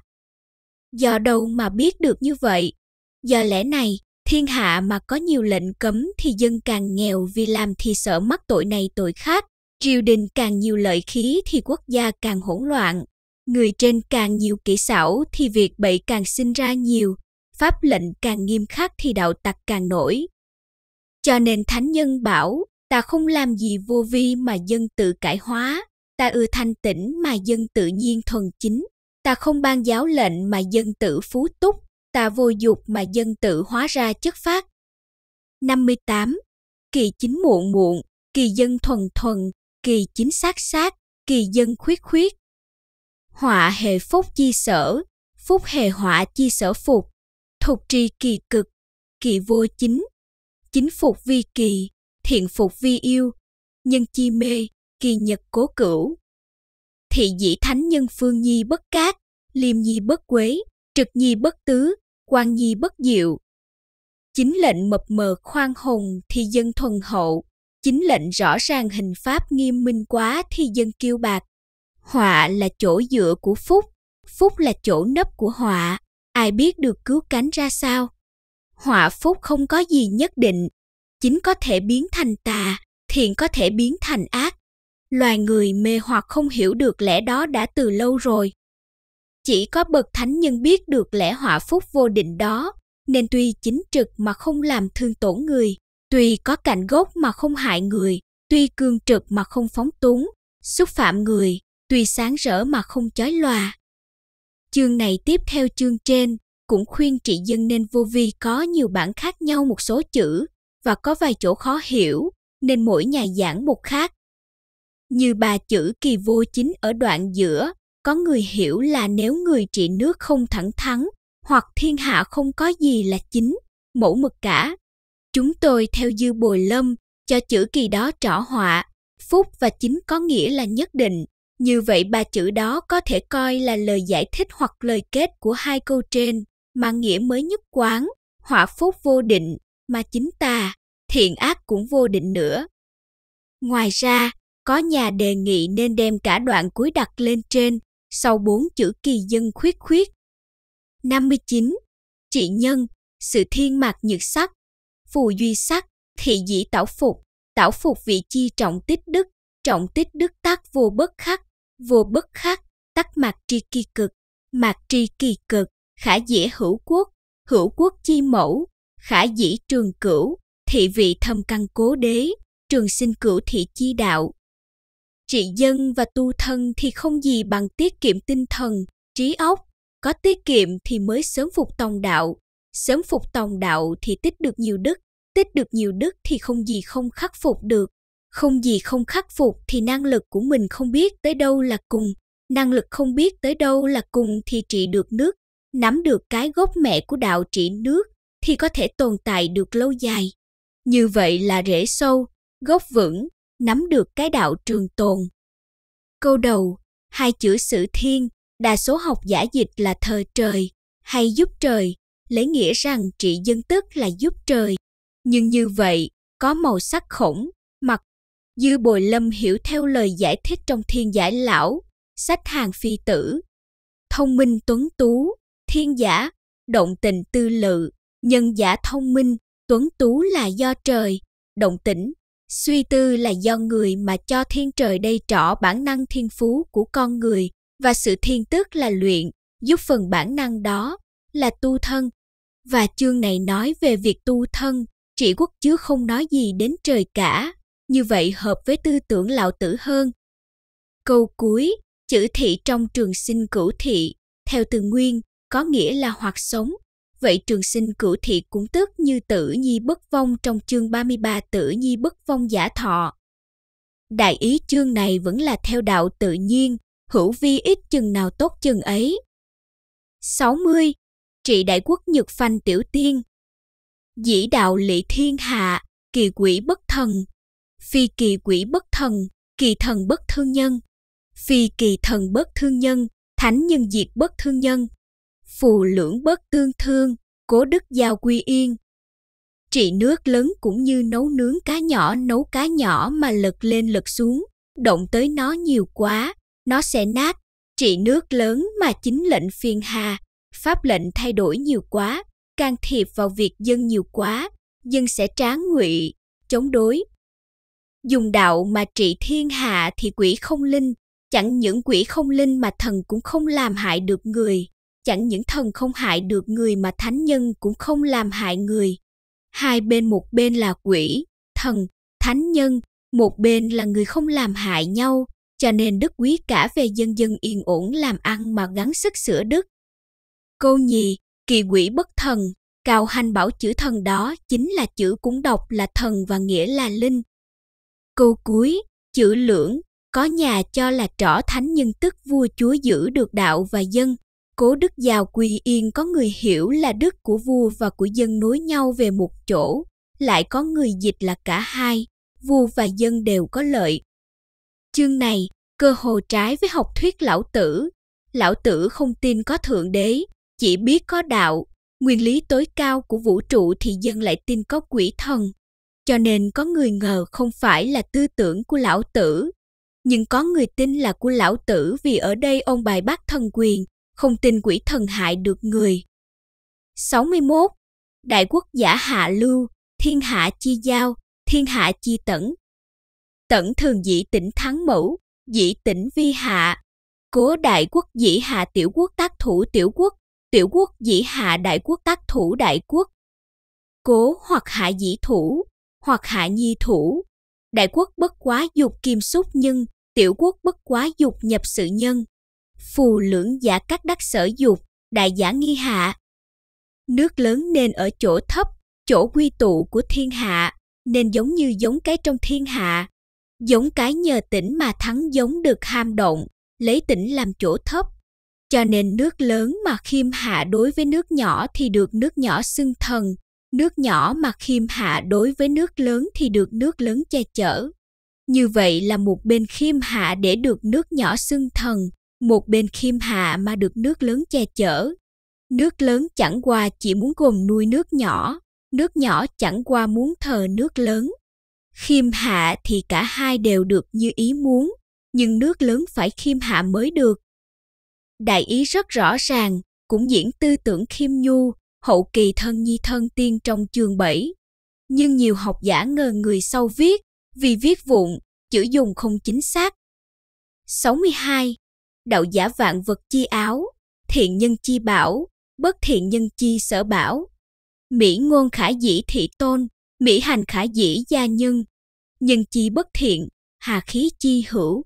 Do đâu mà biết được như vậy? Do lẽ này, thiên hạ mà có nhiều lệnh cấm thì dân càng nghèo vì làm thì sợ mắc tội này tội khác, triều đình càng nhiều lợi khí thì quốc gia càng hỗn loạn người trên càng nhiều kỹ xảo thì việc bậy càng sinh ra nhiều pháp lệnh càng nghiêm khắc thì đạo tặc càng nổi cho nên thánh nhân bảo ta không làm gì vô vi mà dân tự cải hóa ta ưa thanh tĩnh mà dân tự nhiên thuần chính ta không ban giáo lệnh mà dân tự phú túc ta vô dục mà dân tự hóa ra chất phát 58. Kỳ chính muộn muộn, kỳ dân thuần thuần, kỳ chính xác xác kỳ dân khuyết khuyết. Họa hệ phúc chi sở, phúc hệ họa chi sở phục, thục tri kỳ cực, kỳ vô chính, chính phục vi kỳ, thiện phục vi yêu, nhân chi mê, kỳ nhật cố cửu. Thị dĩ thánh nhân phương nhi bất cát, liêm nhi bất quế, trực nhi bất tứ, quan nhi bất diệu. Chính lệnh mập mờ khoan hồng thì dân thuần hậu, chính lệnh rõ ràng hình pháp nghiêm minh quá thì dân kiêu bạc. Họa là chỗ dựa của phúc, phúc là chỗ nấp của họa, ai biết được cứu cánh ra sao. Họa phúc không có gì nhất định, chính có thể biến thành tà, thiện có thể biến thành ác. Loài người mê hoặc không hiểu được lẽ đó đã từ lâu rồi. Chỉ có bậc thánh nhân biết được lẽ họa phúc vô định đó, nên tuy chính trực mà không làm thương tổn người tuy có cạnh gốc mà không hại người, tuy cương trực mà không phóng túng, xúc phạm người, tuy sáng rỡ mà không chói lòa. Chương này tiếp theo chương trên cũng khuyên trị dân nên vô vi có nhiều bản khác nhau một số chữ và có vài chỗ khó hiểu nên mỗi nhà giảng một khác. Như ba chữ kỳ vô chính ở đoạn giữa, có người hiểu là nếu người trị nước không thẳng thắn hoặc thiên hạ không có gì là chính, mẫu mực cả Chúng tôi theo dư bồi lâm cho chữ kỳ đó trỏ họa, phúc và chính có nghĩa là nhất định. Như vậy ba chữ đó có thể coi là lời giải thích hoặc lời kết của hai câu trên, mà nghĩa mới nhất quán, họa phúc vô định, mà chính ta, thiện ác cũng vô định nữa. Ngoài ra, có nhà đề nghị nên đem cả đoạn cuối đặt lên trên, sau bốn chữ kỳ dân khuyết khuyết. 59. Trị nhân, sự thiên mạc nhược sắc, phù duy sắc, thị dĩ tảo phục, tảo phục vị chi trọng tích đức, trọng tích đức tác vô bất khắc, vô bất khắc, tắc mạc tri kỳ cực, mạc tri kỳ cực, khả dĩ hữu quốc, hữu quốc chi mẫu, khả dĩ trường cửu, thị vị thâm căn cố đế, trường sinh cửu thị chi đạo. Trị dân và tu thân thì không gì bằng tiết kiệm tinh thần, trí óc, có tiết kiệm thì mới sớm phục tòng đạo, sớm phục tòng đạo thì tích được nhiều đức, tích được nhiều đức thì không gì không khắc phục được, không gì không khắc phục thì năng lực của mình không biết tới đâu là cùng, năng lực không biết tới đâu là cùng thì trị được nước, nắm được cái gốc mẹ của đạo trị nước thì có thể tồn tại được lâu dài. Như vậy là rễ sâu, gốc vững, nắm được cái đạo trường tồn. Câu đầu, hai chữ sự thiên, đa số học giả dịch là thờ trời, hay giúp trời, lấy nghĩa rằng trị dân tức là giúp trời. Nhưng như vậy, có màu sắc khổng, mặc Dư Bồi Lâm hiểu theo lời giải thích trong thiên giải lão, sách hàng phi tử. Thông minh tuấn tú, thiên giả, động tình tư lự, nhân giả thông minh, tuấn tú là do trời, động tĩnh, suy tư là do người mà cho thiên trời đây trỏ bản năng thiên phú của con người và sự thiên tức là luyện, giúp phần bản năng đó là tu thân, và chương này nói về việc tu thân, trị quốc chứ không nói gì đến trời cả, như vậy hợp với tư tưởng lão tử hơn. Câu cuối, chữ thị trong trường sinh cửu thị, theo từ nguyên, có nghĩa là hoạt sống, vậy trường sinh cửu thị cũng tức như tử nhi bất vong trong chương 33 tử nhi bất vong giả thọ. Đại ý chương này vẫn là theo đạo tự nhiên, hữu vi ít chừng nào tốt chừng ấy. 60 trị đại quốc nhược phanh tiểu tiên. Dĩ đạo lị thiên hạ, kỳ quỷ bất thần. Phi kỳ quỷ bất thần, kỳ thần bất thương nhân. Phi kỳ thần bất thương nhân, thánh nhân diệt bất thương nhân. Phù lưỡng bất tương thương, cố đức giao quy yên. Trị nước lớn cũng như nấu nướng cá nhỏ nấu cá nhỏ mà lật lên lật xuống, động tới nó nhiều quá, nó sẽ nát. Trị nước lớn mà chính lệnh phiền hà, pháp lệnh thay đổi nhiều quá can thiệp vào việc dân nhiều quá dân sẽ tráng ngụy chống đối dùng đạo mà trị thiên hạ thì quỷ không linh chẳng những quỷ không linh mà thần cũng không làm hại được người chẳng những thần không hại được người mà thánh nhân cũng không làm hại người hai bên một bên là quỷ thần thánh nhân một bên là người không làm hại nhau cho nên đức quý cả về dân dân yên ổn làm ăn mà gắng sức sửa đức câu nhì, kỳ quỷ bất thần, cao hành bảo chữ thần đó chính là chữ cũng đọc là thần và nghĩa là linh. Câu cuối, chữ lưỡng, có nhà cho là trỏ thánh nhân tức vua chúa giữ được đạo và dân. Cố đức giàu quỳ yên có người hiểu là đức của vua và của dân nối nhau về một chỗ, lại có người dịch là cả hai, vua và dân đều có lợi. Chương này, cơ hồ trái với học thuyết lão tử. Lão tử không tin có thượng đế, chỉ biết có đạo nguyên lý tối cao của vũ trụ thì dân lại tin có quỷ thần cho nên có người ngờ không phải là tư tưởng của lão tử nhưng có người tin là của lão tử vì ở đây ông bài bác thần quyền không tin quỷ thần hại được người 61. Đại quốc giả hạ lưu, thiên hạ chi giao, thiên hạ chi tẩn. Tẩn thường dĩ tỉnh thắng mẫu, dĩ tỉnh vi hạ. Cố đại quốc dĩ hạ tiểu quốc tác thủ tiểu quốc, tiểu quốc dĩ hạ đại quốc tác thủ đại quốc. Cố hoặc hạ dĩ thủ, hoặc hạ nhi thủ. Đại quốc bất quá dục kim xúc nhân, tiểu quốc bất quá dục nhập sự nhân. Phù lưỡng giả các đắc sở dục, đại giả nghi hạ. Nước lớn nên ở chỗ thấp, chỗ quy tụ của thiên hạ, nên giống như giống cái trong thiên hạ. Giống cái nhờ tỉnh mà thắng giống được ham động, lấy tỉnh làm chỗ thấp, cho nên nước lớn mà khiêm hạ đối với nước nhỏ thì được nước nhỏ xưng thần nước nhỏ mà khiêm hạ đối với nước lớn thì được nước lớn che chở như vậy là một bên khiêm hạ để được nước nhỏ xưng thần một bên khiêm hạ mà được nước lớn che chở nước lớn chẳng qua chỉ muốn gồm nuôi nước nhỏ nước nhỏ chẳng qua muốn thờ nước lớn khiêm hạ thì cả hai đều được như ý muốn nhưng nước lớn phải khiêm hạ mới được đại ý rất rõ ràng, cũng diễn tư tưởng khiêm nhu, hậu kỳ thân nhi thân tiên trong chương 7. Nhưng nhiều học giả ngờ người sau viết, vì viết vụn, chữ dùng không chính xác. 62. Đạo giả vạn vật chi áo, thiện nhân chi bảo, bất thiện nhân chi sở bảo. Mỹ ngôn khả dĩ thị tôn, mỹ hành khả dĩ gia nhân. Nhân chi bất thiện, hà khí chi hữu.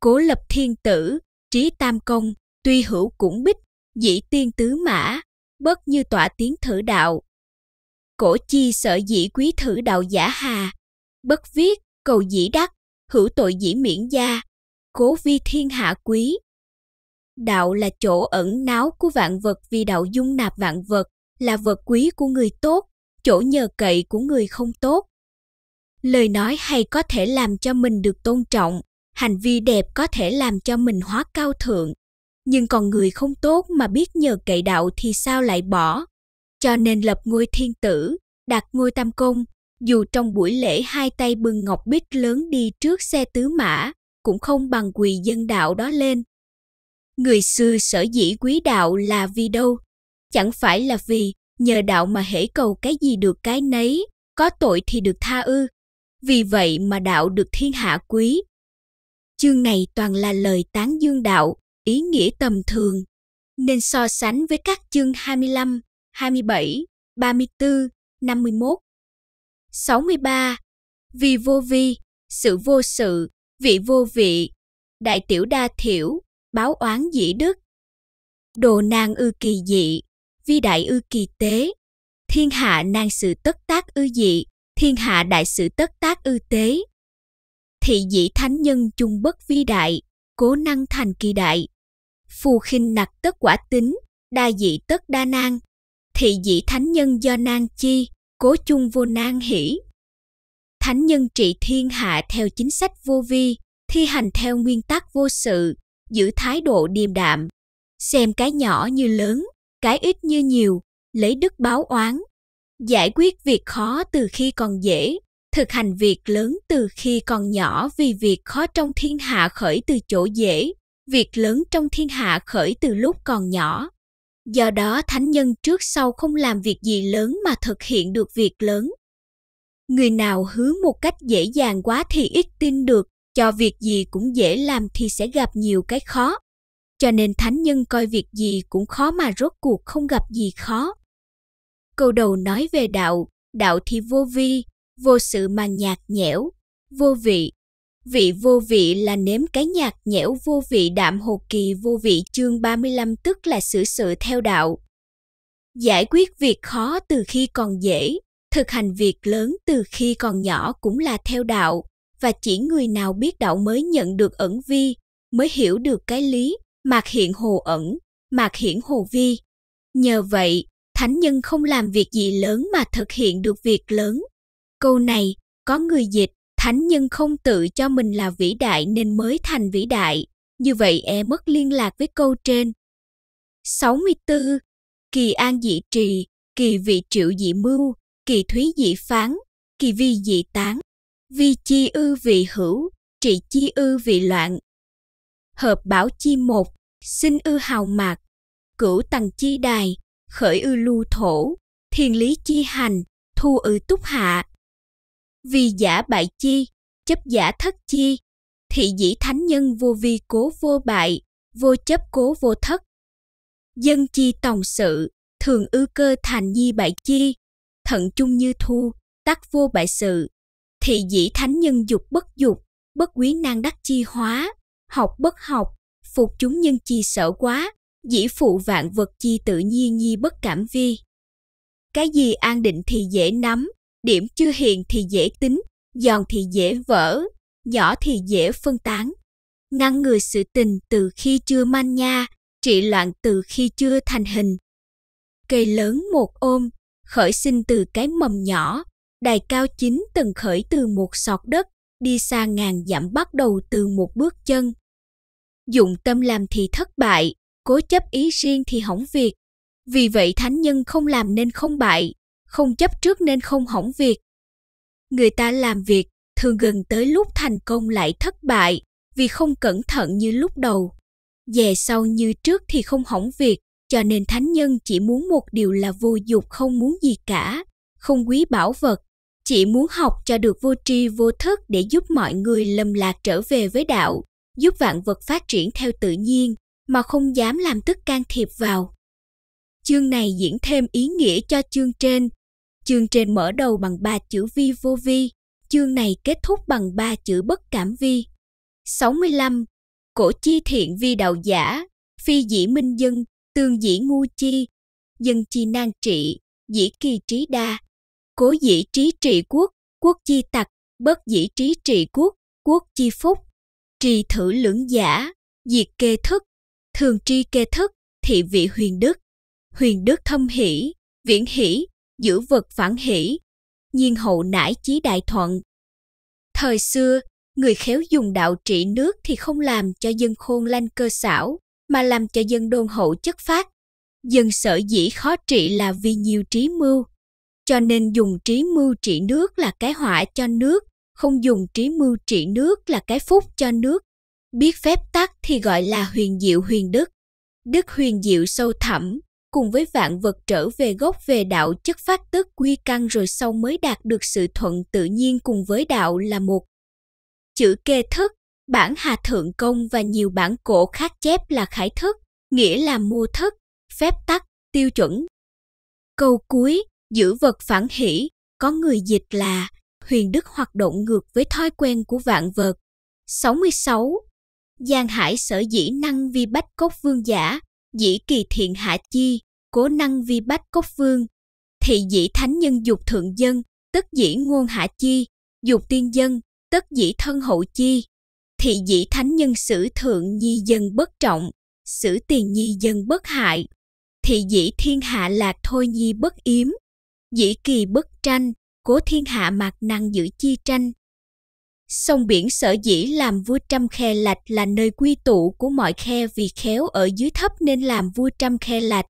Cố lập thiên tử, trí tam công, tuy hữu cũng bích, dĩ tiên tứ mã, bất như tọa tiếng thử đạo. Cổ chi sợ dĩ quý thử đạo giả hà, bất viết, cầu dĩ đắc, hữu tội dĩ miễn gia, cố vi thiên hạ quý. Đạo là chỗ ẩn náo của vạn vật vì đạo dung nạp vạn vật, là vật quý của người tốt, chỗ nhờ cậy của người không tốt. Lời nói hay có thể làm cho mình được tôn trọng, hành vi đẹp có thể làm cho mình hóa cao thượng, nhưng còn người không tốt mà biết nhờ cậy đạo thì sao lại bỏ. Cho nên lập ngôi thiên tử, đặt ngôi tam công, dù trong buổi lễ hai tay bưng ngọc bích lớn đi trước xe tứ mã, cũng không bằng quỳ dân đạo đó lên. Người xưa sở dĩ quý đạo là vì đâu? Chẳng phải là vì nhờ đạo mà hễ cầu cái gì được cái nấy, có tội thì được tha ư. Vì vậy mà đạo được thiên hạ quý. Chương này toàn là lời tán dương đạo, ý nghĩa tầm thường, nên so sánh với các chương 25, 27, 34, 51. 63. Vì vô vi, sự vô sự, vị vô vị, đại tiểu đa thiểu, báo oán dĩ đức. Đồ nàng ư kỳ dị, vi đại ư kỳ tế, thiên hạ nàng sự tất tác ư dị, thiên hạ đại sự tất tác ư tế. Thị dĩ thánh nhân chung bất vi đại, cố năng thành kỳ đại. Phù khinh nặc tất quả tính, đa dị tất đa nan. Thị dị thánh nhân do nan chi, cố chung vô nan hỷ. Thánh nhân trị thiên hạ theo chính sách vô vi, thi hành theo nguyên tắc vô sự, giữ thái độ điềm đạm, xem cái nhỏ như lớn, cái ít như nhiều, lấy đức báo oán, giải quyết việc khó từ khi còn dễ, thực hành việc lớn từ khi còn nhỏ vì việc khó trong thiên hạ khởi từ chỗ dễ việc lớn trong thiên hạ khởi từ lúc còn nhỏ do đó thánh nhân trước sau không làm việc gì lớn mà thực hiện được việc lớn người nào hứa một cách dễ dàng quá thì ít tin được cho việc gì cũng dễ làm thì sẽ gặp nhiều cái khó cho nên thánh nhân coi việc gì cũng khó mà rốt cuộc không gặp gì khó câu đầu nói về đạo đạo thì vô vi vô sự mà nhạt nhẽo, vô vị. Vị vô vị là nếm cái nhạt nhẽo vô vị đạm hồ kỳ vô vị chương 35 tức là xử sự, sự theo đạo. Giải quyết việc khó từ khi còn dễ, thực hành việc lớn từ khi còn nhỏ cũng là theo đạo, và chỉ người nào biết đạo mới nhận được ẩn vi, mới hiểu được cái lý, mạc hiện hồ ẩn, mạc hiển hồ vi. Nhờ vậy, thánh nhân không làm việc gì lớn mà thực hiện được việc lớn, Câu này có người dịch thánh nhân không tự cho mình là vĩ đại nên mới thành vĩ đại, như vậy e mất liên lạc với câu trên. 64. Kỳ an dị trì, kỳ vị triệu dị mưu, kỳ thúy dị phán, kỳ vi dị tán, vi chi ư vị hữu, trị chi ư vị loạn. Hợp bảo chi một, sinh ư hào mạc, cửu tầng chi đài, khởi ư lưu thổ, thiền lý chi hành, thu ư túc hạ, vì giả bại chi, chấp giả thất chi, thị dĩ thánh nhân vô vi cố vô bại, vô chấp cố vô thất. Dân chi tòng sự, thường ư cơ thành nhi bại chi, thận chung như thu, tắc vô bại sự. Thị dĩ thánh nhân dục bất dục, bất quý năng đắc chi hóa, học bất học, phục chúng nhân chi sở quá, dĩ phụ vạn vật chi tự nhiên nhi bất cảm vi. Cái gì an định thì dễ nắm, điểm chưa hiền thì dễ tính, giòn thì dễ vỡ, nhỏ thì dễ phân tán. Ngăn người sự tình từ khi chưa manh nha, trị loạn từ khi chưa thành hình. Cây lớn một ôm, khởi sinh từ cái mầm nhỏ, đài cao chín tầng khởi từ một sọt đất, đi xa ngàn dặm bắt đầu từ một bước chân. Dụng tâm làm thì thất bại, cố chấp ý riêng thì hỏng việc. Vì vậy thánh nhân không làm nên không bại, không chấp trước nên không hỏng việc. Người ta làm việc thường gần tới lúc thành công lại thất bại vì không cẩn thận như lúc đầu. về sau như trước thì không hỏng việc, cho nên thánh nhân chỉ muốn một điều là vô dục không muốn gì cả, không quý bảo vật, chỉ muốn học cho được vô tri vô thức để giúp mọi người lầm lạc trở về với đạo, giúp vạn vật phát triển theo tự nhiên mà không dám làm tức can thiệp vào. Chương này diễn thêm ý nghĩa cho chương trên, Chương trên mở đầu bằng ba chữ vi vô vi, chương này kết thúc bằng ba chữ bất cảm vi. 65. Cổ chi thiện vi đạo giả, phi dĩ minh dân, tương dĩ ngu chi, dân chi nan trị, dĩ kỳ trí đa. Cố dĩ trí trị quốc, quốc chi tặc, bất dĩ trí trị quốc, quốc chi phúc. Trì thử lưỡng giả, diệt kê thức, thường tri kê thức, thị vị huyền đức. Huyền đức thâm hỷ, viễn hỷ, giữ vật phản hỷ, nhiên hậu nãi chí đại thuận. Thời xưa, người khéo dùng đạo trị nước thì không làm cho dân khôn lanh cơ xảo, mà làm cho dân đôn hậu chất phát. Dân sở dĩ khó trị là vì nhiều trí mưu, cho nên dùng trí mưu trị nước là cái họa cho nước, không dùng trí mưu trị nước là cái phúc cho nước. Biết phép tắc thì gọi là huyền diệu huyền đức. Đức huyền diệu sâu thẳm, cùng với vạn vật trở về gốc về đạo chất phát tức quy căn rồi sau mới đạt được sự thuận tự nhiên cùng với đạo là một. Chữ kê thức, bản hà thượng công và nhiều bản cổ khác chép là khải thức, nghĩa là mô thức, phép tắc, tiêu chuẩn. Câu cuối, giữ vật phản hỷ, có người dịch là huyền đức hoạt động ngược với thói quen của vạn vật. 66. Giang Hải sở dĩ năng vi bách cốt vương giả, dĩ kỳ thiện hạ chi, cố năng vi bách cốc vương, thị dĩ thánh nhân dục thượng dân, tất dĩ ngôn hạ chi, dục tiên dân, tất dĩ thân hậu chi, thị dĩ thánh nhân xử thượng nhi dân bất trọng, xử tiền nhi dân bất hại, thị dĩ thiên hạ lạc thôi nhi bất yếm, dĩ kỳ bất tranh, cố thiên hạ mạc năng giữ chi tranh, Sông biển sở dĩ làm vua trăm khe lạch là nơi quy tụ của mọi khe vì khéo ở dưới thấp nên làm vua trăm khe lạch.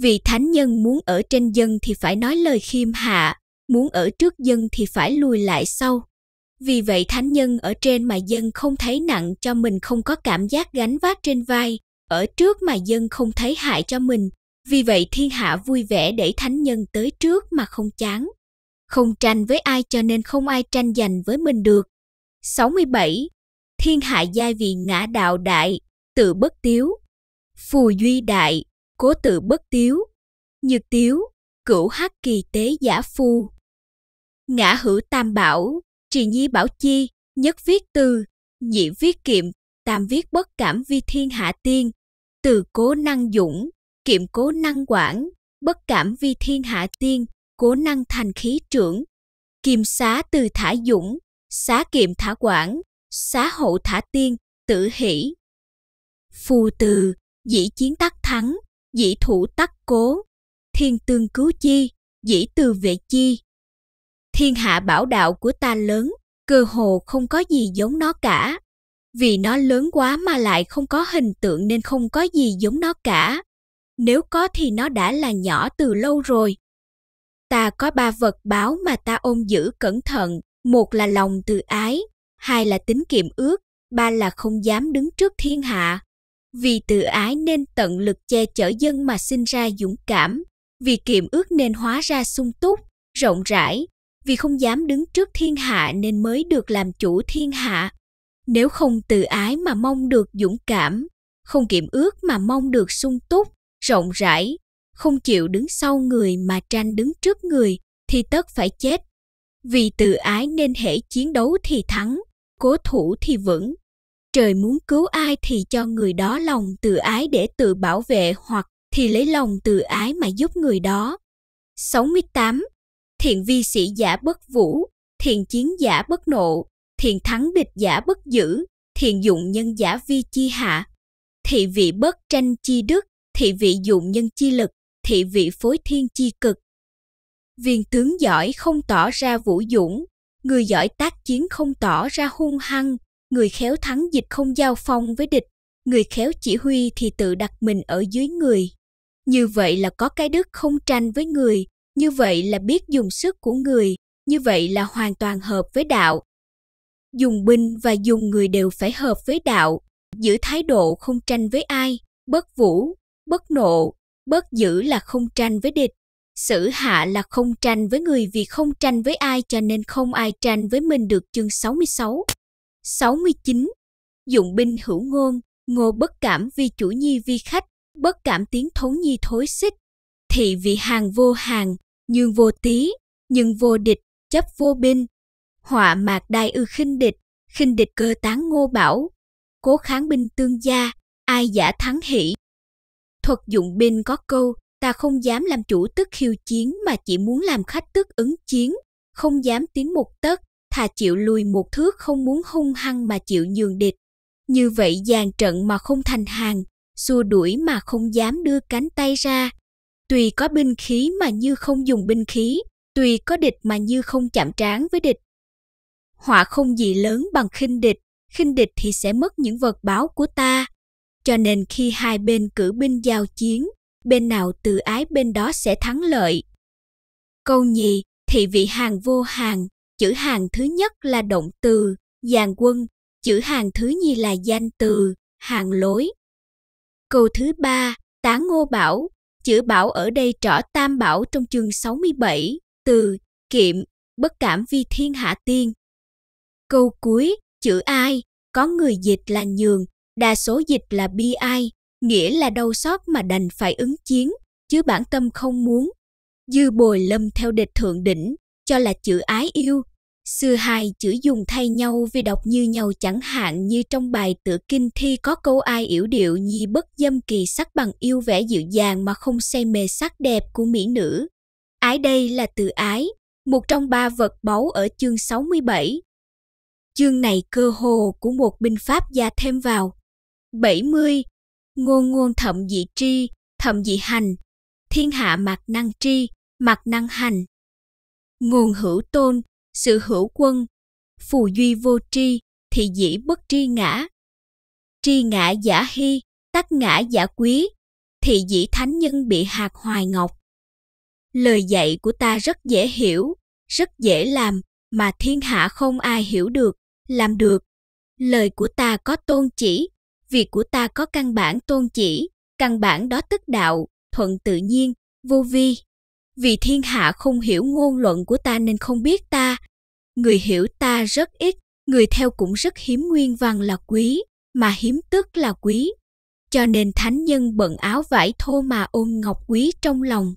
Vì thánh nhân muốn ở trên dân thì phải nói lời khiêm hạ, muốn ở trước dân thì phải lùi lại sau. Vì vậy thánh nhân ở trên mà dân không thấy nặng cho mình không có cảm giác gánh vác trên vai, ở trước mà dân không thấy hại cho mình. Vì vậy thiên hạ vui vẻ để thánh nhân tới trước mà không chán. Không tranh với ai cho nên không ai tranh giành với mình được 67. Thiên hạ giai vì ngã đạo đại, tự bất tiếu. Phù duy đại, cố tự bất tiếu. Nhược tiếu, cửu hắc kỳ tế giả phu. Ngã hữu tam bảo, trì nhi bảo chi, nhất viết tư, nhị viết kiệm, tam viết bất cảm vi thiên hạ tiên. Từ cố năng dũng, kiệm cố năng quản, bất cảm vi thiên hạ tiên, cố năng thành khí trưởng. Kiềm xá từ thả dũng, xá kiệm thả quản, xá hậu thả tiên, tử hỷ. Phù từ, dĩ chiến tắc thắng, dĩ thủ tắc cố, thiên tương cứu chi, dĩ từ vệ chi. Thiên hạ bảo đạo của ta lớn, cơ hồ không có gì giống nó cả. Vì nó lớn quá mà lại không có hình tượng nên không có gì giống nó cả. Nếu có thì nó đã là nhỏ từ lâu rồi. Ta có ba vật báo mà ta ôm giữ cẩn thận, một là lòng từ ái hai là tính kiệm ước ba là không dám đứng trước thiên hạ vì tự ái nên tận lực che chở dân mà sinh ra dũng cảm vì kiệm ước nên hóa ra sung túc rộng rãi vì không dám đứng trước thiên hạ nên mới được làm chủ thiên hạ nếu không tự ái mà mong được dũng cảm không kiệm ước mà mong được sung túc rộng rãi không chịu đứng sau người mà tranh đứng trước người thì tất phải chết vì tự ái nên hễ chiến đấu thì thắng, cố thủ thì vững. Trời muốn cứu ai thì cho người đó lòng tự ái để tự bảo vệ hoặc thì lấy lòng tự ái mà giúp người đó. 68. Thiện vi sĩ giả bất vũ, thiện chiến giả bất nộ, thiện thắng địch giả bất giữ, thiện dụng nhân giả vi chi hạ. Thị vị bất tranh chi đức, thị vị dụng nhân chi lực, thị vị phối thiên chi cực, viên tướng giỏi không tỏ ra vũ dũng, người giỏi tác chiến không tỏ ra hung hăng, người khéo thắng dịch không giao phong với địch, người khéo chỉ huy thì tự đặt mình ở dưới người. Như vậy là có cái đức không tranh với người, như vậy là biết dùng sức của người, như vậy là hoàn toàn hợp với đạo. Dùng binh và dùng người đều phải hợp với đạo, giữ thái độ không tranh với ai, bất vũ, bất nộ, bất giữ là không tranh với địch Sử hạ là không tranh với người vì không tranh với ai cho nên không ai tranh với mình được chương 66. 69. Dụng binh hữu ngôn, ngô bất cảm vì chủ nhi vi khách, bất cảm tiếng thốn nhi thối xích. Thị vị hàng vô hàng, nhưng vô tí, nhưng vô địch, chấp vô binh. Họa mạc đai ư khinh địch, khinh địch cơ tán ngô bảo. Cố kháng binh tương gia, ai giả thắng hỷ. Thuật dụng binh có câu, ta không dám làm chủ tức khiêu chiến mà chỉ muốn làm khách tức ứng chiến, không dám tiến một tấc, thà chịu lùi một thước không muốn hung hăng mà chịu nhường địch. Như vậy dàn trận mà không thành hàng, xua đuổi mà không dám đưa cánh tay ra. Tùy có binh khí mà như không dùng binh khí, tùy có địch mà như không chạm trán với địch. Họa không gì lớn bằng khinh địch, khinh địch thì sẽ mất những vật báo của ta. Cho nên khi hai bên cử binh giao chiến, bên nào tự ái bên đó sẽ thắng lợi. Câu nhì, thị vị hàng vô hàng, chữ hàng thứ nhất là động từ, dàn quân, chữ hàng thứ nhì là danh từ, hàng lối. Câu thứ ba, tá ngô bảo, chữ bảo ở đây trỏ tam bảo trong chương 67, từ, kiệm, bất cảm vi thiên hạ tiên. Câu cuối, chữ ai, có người dịch là nhường, đa số dịch là bi ai, nghĩa là đau xót mà đành phải ứng chiến, chứ bản tâm không muốn. Dư bồi lâm theo địch thượng đỉnh, cho là chữ ái yêu. Xưa hai chữ dùng thay nhau vì đọc như nhau chẳng hạn như trong bài tự kinh thi có câu ai yểu điệu nhi bất dâm kỳ sắc bằng yêu vẻ dịu dàng mà không say mê sắc đẹp của mỹ nữ. Ái đây là từ ái, một trong ba vật báu ở chương 67. Chương này cơ hồ của một binh pháp gia thêm vào. 70 ngôn ngôn thậm dị tri, thậm dị hành, thiên hạ mạc năng tri, mạc năng hành. Nguồn hữu tôn, sự hữu quân, phù duy vô tri, thì dĩ bất tri ngã. Tri ngã giả hy, tắc ngã giả quý, thì dĩ thánh nhân bị hạt hoài ngọc. Lời dạy của ta rất dễ hiểu, rất dễ làm, mà thiên hạ không ai hiểu được, làm được. Lời của ta có tôn chỉ, việc của ta có căn bản tôn chỉ, căn bản đó tức đạo, thuận tự nhiên, vô vi. Vì thiên hạ không hiểu ngôn luận của ta nên không biết ta. Người hiểu ta rất ít, người theo cũng rất hiếm nguyên văn là quý, mà hiếm tức là quý. Cho nên thánh nhân bận áo vải thô mà ôm ngọc quý trong lòng.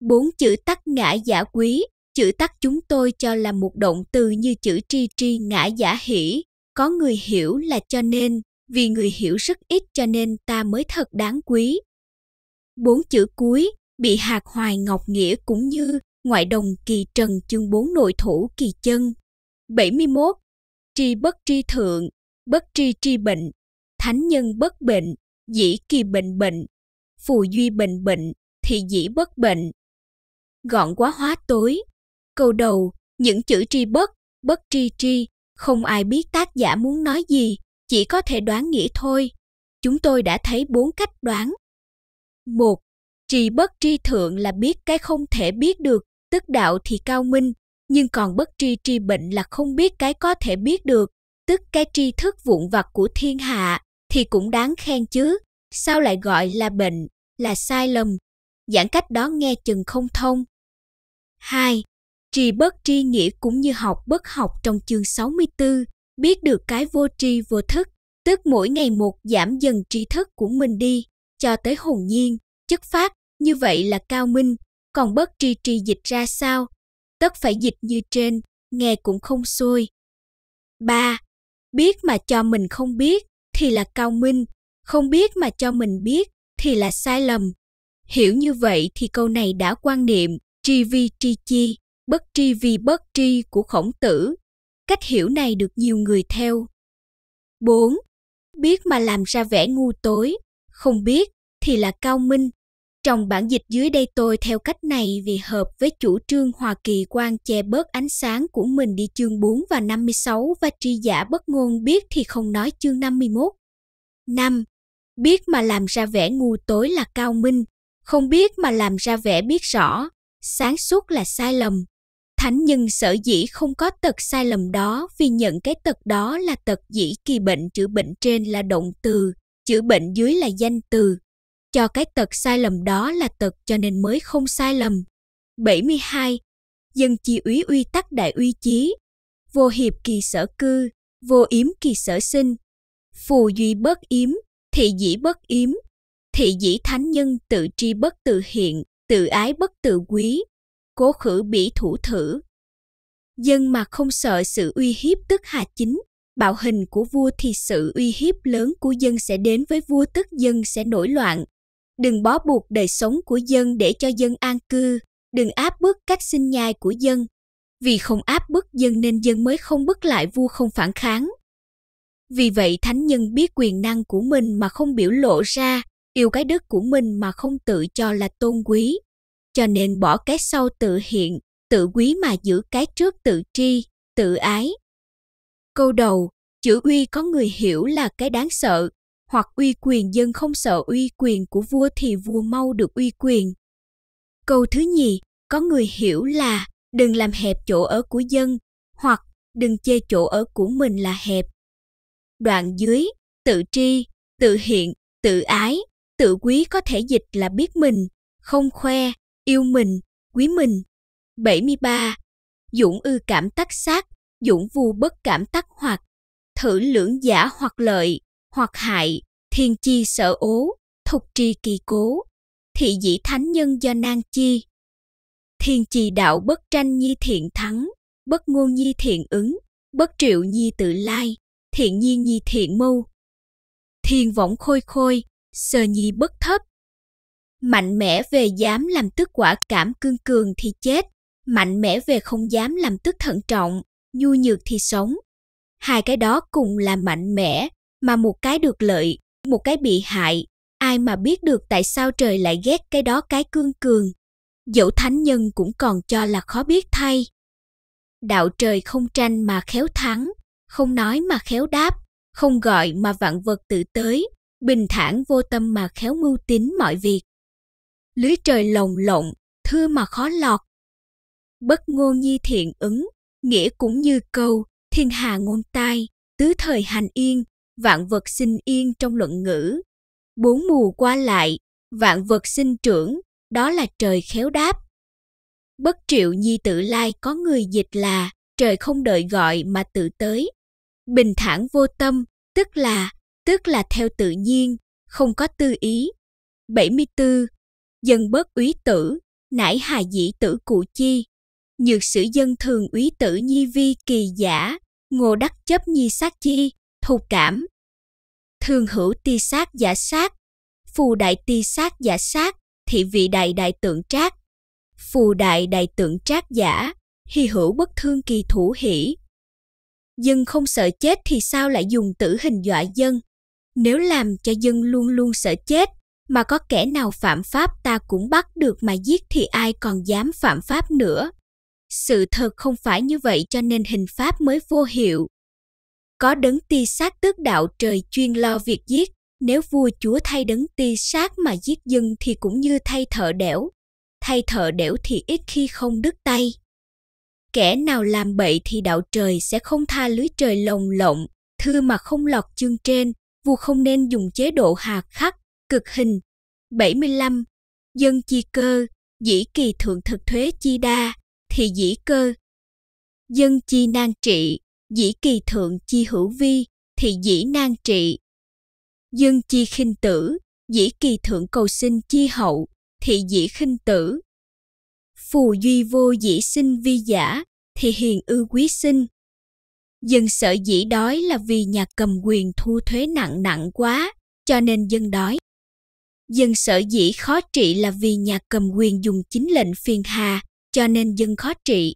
Bốn chữ tắc ngã giả quý, chữ tắc chúng tôi cho là một động từ như chữ tri tri ngã giả hỷ, có người hiểu là cho nên vì người hiểu rất ít cho nên ta mới thật đáng quý. Bốn chữ cuối bị hạt hoài ngọc nghĩa cũng như ngoại đồng kỳ trần chương bốn nội thủ kỳ chân. 71. Tri bất tri thượng, bất tri tri bệnh, thánh nhân bất bệnh, dĩ kỳ bệnh bệnh, phù duy bệnh bệnh, thì dĩ bất bệnh. Gọn quá hóa tối. Câu đầu, những chữ tri bất, bất tri tri, không ai biết tác giả muốn nói gì, chỉ có thể đoán nghĩ thôi. Chúng tôi đã thấy bốn cách đoán. một Trì bất tri thượng là biết cái không thể biết được, tức đạo thì cao minh, nhưng còn bất tri tri bệnh là không biết cái có thể biết được, tức cái tri thức vụn vặt của thiên hạ, thì cũng đáng khen chứ. Sao lại gọi là bệnh, là sai lầm? Giãn cách đó nghe chừng không thông. 2. Trì bất tri nghĩa cũng như học bất học trong chương 64 biết được cái vô tri vô thức, tức mỗi ngày một giảm dần tri thức của mình đi, cho tới hồn nhiên, chất phát, như vậy là cao minh, còn bất tri tri dịch ra sao? Tất phải dịch như trên, nghe cũng không xuôi. ba Biết mà cho mình không biết thì là cao minh, không biết mà cho mình biết thì là sai lầm. Hiểu như vậy thì câu này đã quan niệm tri vi tri chi, bất tri vì bất tri của khổng tử Cách hiểu này được nhiều người theo. 4. Biết mà làm ra vẻ ngu tối, không biết thì là cao minh. Trong bản dịch dưới đây tôi theo cách này vì hợp với chủ trương Hoa Kỳ quan che bớt ánh sáng của mình đi chương 4 và 56 và tri giả bất ngôn biết thì không nói chương 51. 5. Biết mà làm ra vẻ ngu tối là cao minh, không biết mà làm ra vẻ biết rõ, sáng suốt là sai lầm. Thánh nhân sở dĩ không có tật sai lầm đó vì nhận cái tật đó là tật dĩ kỳ bệnh chữa bệnh trên là động từ, chữa bệnh dưới là danh từ. Cho cái tật sai lầm đó là tật cho nên mới không sai lầm. 72. Dân chi úy uy tắc đại uy chí, vô hiệp kỳ sở cư, vô yếm kỳ sở sinh. Phù duy bất yếm, thị dĩ bất yếm, thị dĩ thánh nhân tự tri bất tự hiện, tự ái bất tự quý, cố khử bỉ thủ thử. Dân mà không sợ sự uy hiếp tức hà chính, bạo hình của vua thì sự uy hiếp lớn của dân sẽ đến với vua tức dân sẽ nổi loạn. Đừng bó buộc đời sống của dân để cho dân an cư, đừng áp bức cách sinh nhai của dân. Vì không áp bức dân nên dân mới không bức lại vua không phản kháng. Vì vậy thánh nhân biết quyền năng của mình mà không biểu lộ ra, yêu cái đất của mình mà không tự cho là tôn quý cho nên bỏ cái sau tự hiện, tự quý mà giữ cái trước tự tri, tự ái. Câu đầu, chữ uy có người hiểu là cái đáng sợ, hoặc uy quyền dân không sợ uy quyền của vua thì vua mau được uy quyền. Câu thứ nhì, có người hiểu là đừng làm hẹp chỗ ở của dân, hoặc đừng chê chỗ ở của mình là hẹp. Đoạn dưới, tự tri, tự hiện, tự ái, tự quý có thể dịch là biết mình, không khoe, yêu mình, quý mình. 73. Dũng ư cảm tắc sát, dũng vu bất cảm tắc hoặc, thử lưỡng giả hoặc lợi, hoặc hại, thiên chi sợ ố, thục tri kỳ cố, thị dĩ thánh nhân do nan chi. Thiên chi đạo bất tranh nhi thiện thắng, bất ngôn nhi thiện ứng, bất triệu nhi tự lai, thiện nhi nhi thiện mưu. Thiên võng khôi khôi, sơ nhi bất thấp, Mạnh mẽ về dám làm tức quả cảm cương cường thì chết, mạnh mẽ về không dám làm tức thận trọng, nhu nhược thì sống. Hai cái đó cùng là mạnh mẽ, mà một cái được lợi, một cái bị hại. Ai mà biết được tại sao trời lại ghét cái đó cái cương cường. Dẫu thánh nhân cũng còn cho là khó biết thay. Đạo trời không tranh mà khéo thắng, không nói mà khéo đáp, không gọi mà vạn vật tự tới, bình thản vô tâm mà khéo mưu tính mọi việc lưới trời lồng lộn, thư mà khó lọt. Bất ngôn nhi thiện ứng, nghĩa cũng như câu, thiên hà ngôn tai, tứ thời hành yên, vạn vật sinh yên trong luận ngữ. Bốn mùa qua lại, vạn vật sinh trưởng, đó là trời khéo đáp. Bất triệu nhi tự lai có người dịch là trời không đợi gọi mà tự tới. Bình thản vô tâm, tức là, tức là theo tự nhiên, không có tư ý. 74 dân bớt úy tử, nãi hà dĩ tử cụ chi. Nhược sử dân thường úy tử nhi vi kỳ giả, ngô đắc chấp nhi sát chi, thục cảm. Thường hữu ti sát giả sát, phù đại ti sát giả sát, thị vị đại đại tượng trác. Phù đại đại tượng trác giả, hy hữu bất thương kỳ thủ hỷ. Dân không sợ chết thì sao lại dùng tử hình dọa dân? Nếu làm cho dân luôn luôn sợ chết, mà có kẻ nào phạm pháp ta cũng bắt được mà giết thì ai còn dám phạm pháp nữa. Sự thật không phải như vậy cho nên hình pháp mới vô hiệu. Có đấng ti sát tước đạo trời chuyên lo việc giết, nếu vua chúa thay đấng ti sát mà giết dân thì cũng như thay thợ đẻo. Thay thợ đẻo thì ít khi không đứt tay. Kẻ nào làm bậy thì đạo trời sẽ không tha lưới trời lồng lộng, thư mà không lọt chương trên, vua không nên dùng chế độ hà khắc cực hình 75. Dân chi cơ, dĩ kỳ thượng thực thuế chi đa, thì dĩ cơ. Dân chi nan trị, dĩ kỳ thượng chi hữu vi, thì dĩ nan trị. Dân chi khinh tử, dĩ kỳ thượng cầu sinh chi hậu, thì dĩ khinh tử. Phù duy vô dĩ sinh vi giả, thì hiền ư quý sinh. Dân sợ dĩ đói là vì nhà cầm quyền thu thuế nặng nặng quá, cho nên dân đói dân sở dĩ khó trị là vì nhà cầm quyền dùng chính lệnh phiền hà cho nên dân khó trị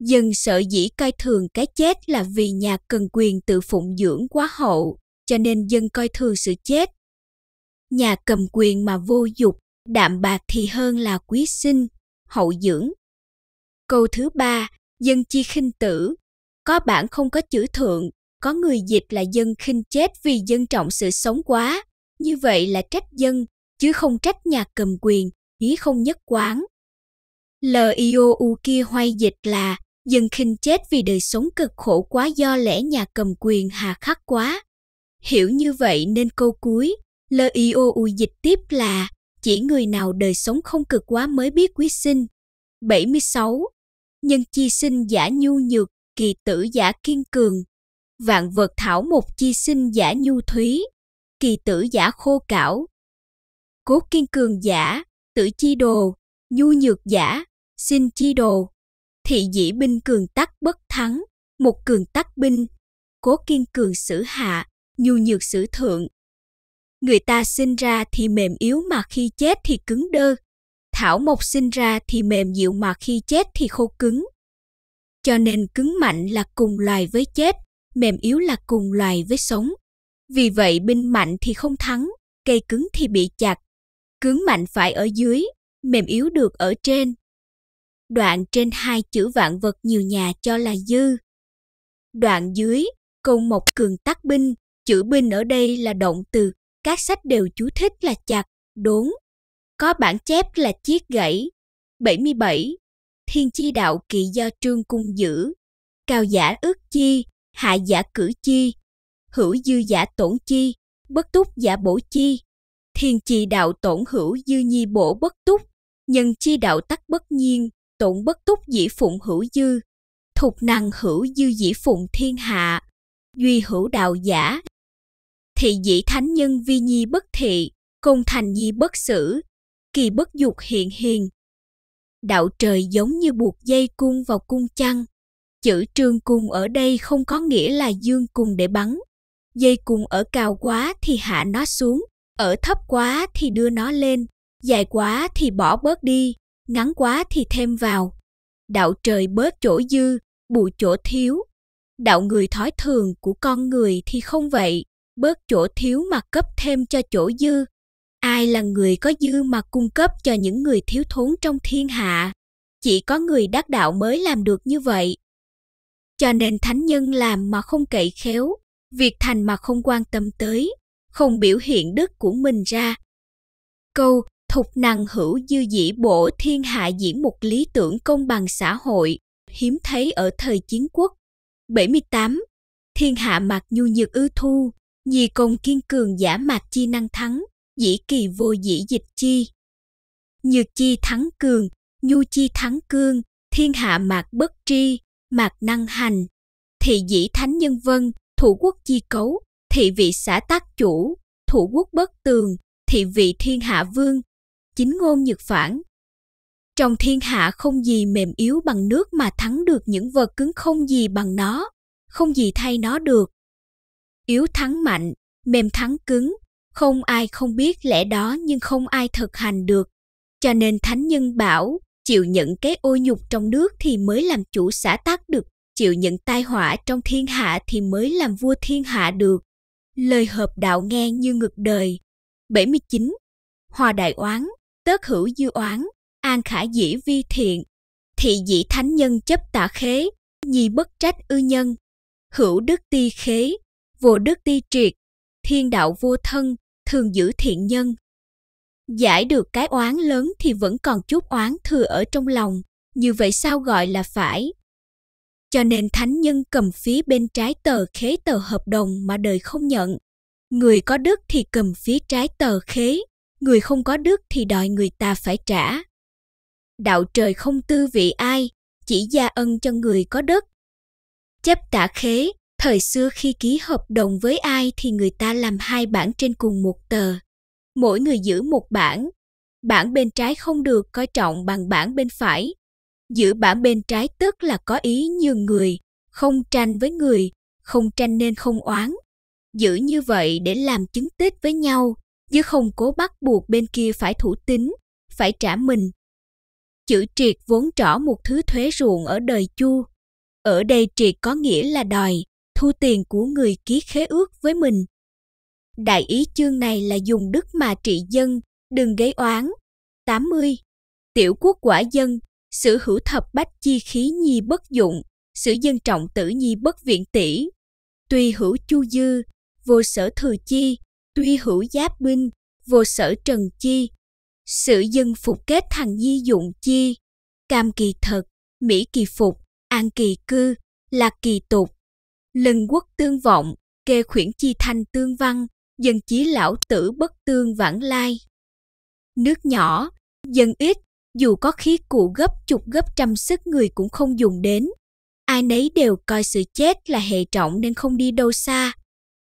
dân sở dĩ coi thường cái chết là vì nhà cần quyền tự phụng dưỡng quá hậu cho nên dân coi thường sự chết nhà cầm quyền mà vô dục đạm bạc thì hơn là quý sinh hậu dưỡng câu thứ ba dân chi khinh tử có bản không có chữ thượng có người dịch là dân khinh chết vì dân trọng sự sống quá như vậy là trách dân, chứ không trách nhà cầm quyền, ý không nhất quán. l u kia hoay dịch là dân khinh chết vì đời sống cực khổ quá do lẽ nhà cầm quyền hà khắc quá. Hiểu như vậy nên câu cuối, l u dịch tiếp là chỉ người nào đời sống không cực quá mới biết quý sinh. 76. Nhân chi sinh giả nhu nhược, kỳ tử giả kiên cường. Vạn vật thảo một chi sinh giả nhu thúy, kỳ tử giả khô cảo. Cốt kiên cường giả, tử chi đồ, nhu nhược giả, xin chi đồ. Thị dĩ binh cường tắc bất thắng, một cường tắc binh. Cố kiên cường xử hạ, nhu nhược xử thượng. Người ta sinh ra thì mềm yếu mà khi chết thì cứng đơ. Thảo mộc sinh ra thì mềm dịu mà khi chết thì khô cứng. Cho nên cứng mạnh là cùng loài với chết, mềm yếu là cùng loài với sống. Vì vậy binh mạnh thì không thắng, cây cứng thì bị chặt. Cứng mạnh phải ở dưới, mềm yếu được ở trên. Đoạn trên hai chữ vạn vật nhiều nhà cho là dư. Đoạn dưới, câu mộc cường tác binh, chữ binh ở đây là động từ, các sách đều chú thích là chặt, đốn. Có bản chép là chiếc gãy. 77. Thiên chi đạo kỳ do trương cung giữ. Cao giả ước chi, hạ giả cử chi, hữu dư giả tổn chi, bất túc giả bổ chi. Thiên chi đạo tổn hữu dư nhi bổ bất túc, nhân chi đạo tắc bất nhiên, tổn bất túc dĩ phụng hữu dư. Thục năng hữu dư dĩ phụng thiên hạ, duy hữu đạo giả. Thị dĩ thánh nhân vi nhi bất thị, công thành nhi bất xử, kỳ bất dục hiện hiền. Đạo trời giống như buộc dây cung vào cung chăn, chữ trương cung ở đây không có nghĩa là dương cung để bắn dây cùng ở cao quá thì hạ nó xuống ở thấp quá thì đưa nó lên dài quá thì bỏ bớt đi ngắn quá thì thêm vào đạo trời bớt chỗ dư bù chỗ thiếu đạo người thói thường của con người thì không vậy bớt chỗ thiếu mà cấp thêm cho chỗ dư ai là người có dư mà cung cấp cho những người thiếu thốn trong thiên hạ chỉ có người đắc đạo mới làm được như vậy cho nên thánh nhân làm mà không cậy khéo việc thành mà không quan tâm tới không biểu hiện đức của mình ra câu thục năng hữu dư dĩ bổ thiên hạ diễn một lý tưởng công bằng xã hội hiếm thấy ở thời chiến quốc 78. Thiên hạ mặc nhu nhược ư thu, nhi công kiên cường giả mạc chi năng thắng, dĩ kỳ vô dĩ dịch chi. Nhược chi thắng cường, nhu chi thắng cương, thiên hạ mạc bất tri, mạc năng hành. thì dĩ thánh nhân vân, thủ quốc chi cấu, thị vị xã tác chủ, thủ quốc bất tường, thị vị thiên hạ vương, chính ngôn nhược phản. Trong thiên hạ không gì mềm yếu bằng nước mà thắng được những vật cứng không gì bằng nó, không gì thay nó được. Yếu thắng mạnh, mềm thắng cứng, không ai không biết lẽ đó nhưng không ai thực hành được. Cho nên Thánh Nhân bảo, chịu nhận cái ô nhục trong nước thì mới làm chủ xã tác được chịu những tai họa trong thiên hạ thì mới làm vua thiên hạ được. Lời hợp đạo nghe như ngực đời. 79. Hòa đại oán, tớt hữu dư oán, an khả dĩ vi thiện. Thị dĩ thánh nhân chấp tả khế, nhi bất trách ư nhân. Hữu đức ti khế, vô đức ti triệt, thiên đạo vô thân, thường giữ thiện nhân. Giải được cái oán lớn thì vẫn còn chút oán thừa ở trong lòng, như vậy sao gọi là phải? Cho nên thánh nhân cầm phía bên trái tờ khế tờ hợp đồng mà đời không nhận. Người có đức thì cầm phía trái tờ khế, người không có đức thì đòi người ta phải trả. Đạo trời không tư vị ai, chỉ gia ân cho người có đức. Chép tả khế, thời xưa khi ký hợp đồng với ai thì người ta làm hai bản trên cùng một tờ. Mỗi người giữ một bản, bản bên trái không được coi trọng bằng bản bên phải Giữ bản bên trái tức là có ý nhường người, không tranh với người, không tranh nên không oán. Giữ như vậy để làm chứng tích với nhau, chứ không cố bắt buộc bên kia phải thủ tính phải trả mình. Chữ triệt vốn rõ một thứ thuế ruộng ở đời chu. Ở đây triệt có nghĩa là đòi, thu tiền của người ký khế ước với mình. Đại ý chương này là dùng đức mà trị dân, đừng gây oán. 80. Tiểu quốc quả dân, sử hữu thập bách chi khí nhi bất dụng, sử dân trọng tử nhi bất viện tỷ. Tuy hữu chu dư, vô sở thừa chi, tuy hữu giáp binh, vô sở trần chi. sử dân phục kết thằng nhi dụng chi, cam kỳ thật, mỹ kỳ phục, an kỳ cư, lạc kỳ tục. Lừng quốc tương vọng, kê khuyển chi thanh tương văn, dân chí lão tử bất tương vãng lai. Nước nhỏ, dân ít, dù có khí cụ gấp chục gấp trăm sức người cũng không dùng đến. Ai nấy đều coi sự chết là hệ trọng nên không đi đâu xa.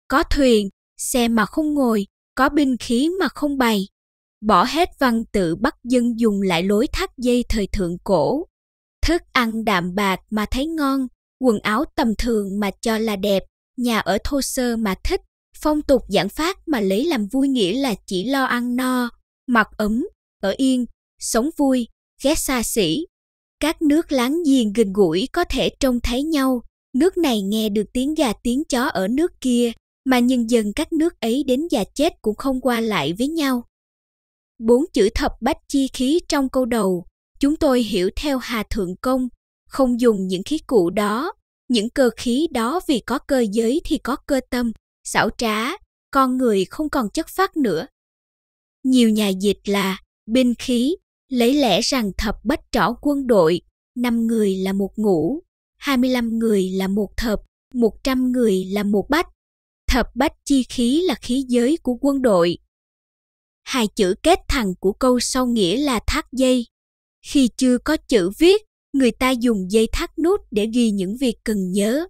Có thuyền, xe mà không ngồi, có binh khí mà không bày. Bỏ hết văn tự bắt dân dùng lại lối thắt dây thời thượng cổ. Thức ăn đạm bạc mà thấy ngon, quần áo tầm thường mà cho là đẹp, nhà ở thô sơ mà thích, phong tục giảng phát mà lấy làm vui nghĩa là chỉ lo ăn no, mặc ấm, ở yên, sống vui, ghét xa xỉ. Các nước láng giềng gần gũi có thể trông thấy nhau, nước này nghe được tiếng gà tiếng chó ở nước kia, mà nhân dân các nước ấy đến già chết cũng không qua lại với nhau. Bốn chữ thập bách chi khí trong câu đầu, chúng tôi hiểu theo Hà Thượng Công, không dùng những khí cụ đó, những cơ khí đó vì có cơ giới thì có cơ tâm, xảo trá, con người không còn chất phát nữa. Nhiều nhà dịch là binh khí, lấy lẽ rằng thập bách trỏ quân đội, 5 người là một ngũ, 25 người là một thập, 100 người là một bách. Thập bách chi khí là khí giới của quân đội. Hai chữ kết thẳng của câu sau nghĩa là thắt dây. Khi chưa có chữ viết, người ta dùng dây thắt nút để ghi những việc cần nhớ.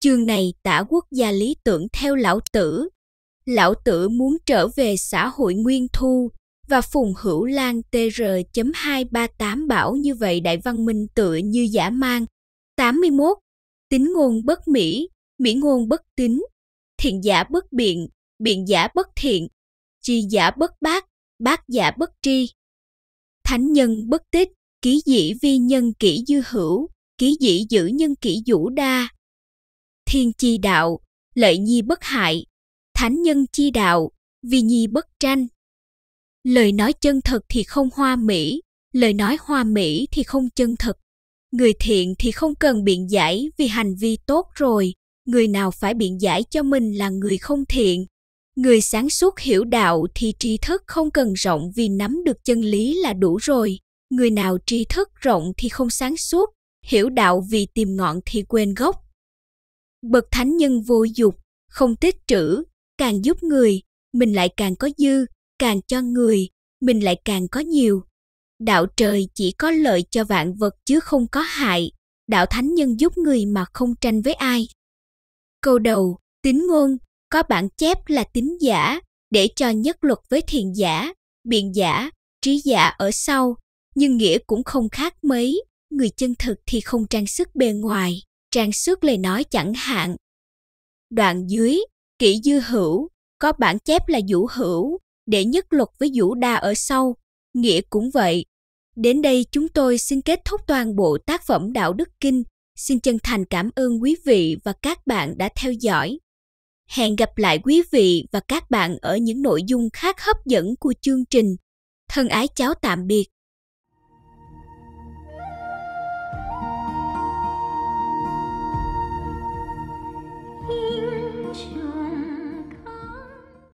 Chương này tả quốc gia lý tưởng theo lão tử. Lão tử muốn trở về xã hội nguyên thu, và Phùng Hữu Lan TR.238 bảo như vậy đại văn minh tựa như giả mang. 81. Tính ngôn bất mỹ, mỹ ngôn bất tính, thiện giả bất biện, biện giả bất thiện, tri giả bất bác, bác giả bất tri. Thánh nhân bất tích, ký dĩ vi nhân kỹ dư hữu, ký dĩ giữ nhân kỹ vũ đa. Thiên chi đạo, lợi nhi bất hại, thánh nhân chi đạo, vi nhi bất tranh lời nói chân thật thì không hoa mỹ lời nói hoa mỹ thì không chân thật người thiện thì không cần biện giải vì hành vi tốt rồi người nào phải biện giải cho mình là người không thiện người sáng suốt hiểu đạo thì tri thức không cần rộng vì nắm được chân lý là đủ rồi người nào tri thức rộng thì không sáng suốt hiểu đạo vì tìm ngọn thì quên gốc bậc thánh nhân vô dục không tích trữ càng giúp người mình lại càng có dư càng cho người, mình lại càng có nhiều. Đạo trời chỉ có lợi cho vạn vật chứ không có hại, đạo thánh nhân giúp người mà không tranh với ai. Câu đầu, tín ngôn, có bản chép là tín giả, để cho nhất luật với thiền giả, biện giả, trí giả ở sau, nhưng nghĩa cũng không khác mấy, người chân thực thì không trang sức bề ngoài, trang sức lời nói chẳng hạn. Đoạn dưới, kỹ dư hữu, có bản chép là vũ hữu, để nhất luật với vũ đa ở sau, nghĩa cũng vậy. Đến đây chúng tôi xin kết thúc toàn bộ tác phẩm Đạo Đức Kinh. Xin chân thành cảm ơn quý vị và các bạn đã theo dõi. Hẹn gặp lại quý vị và các bạn ở những nội dung khác hấp dẫn của chương trình. Thân ái chào tạm biệt.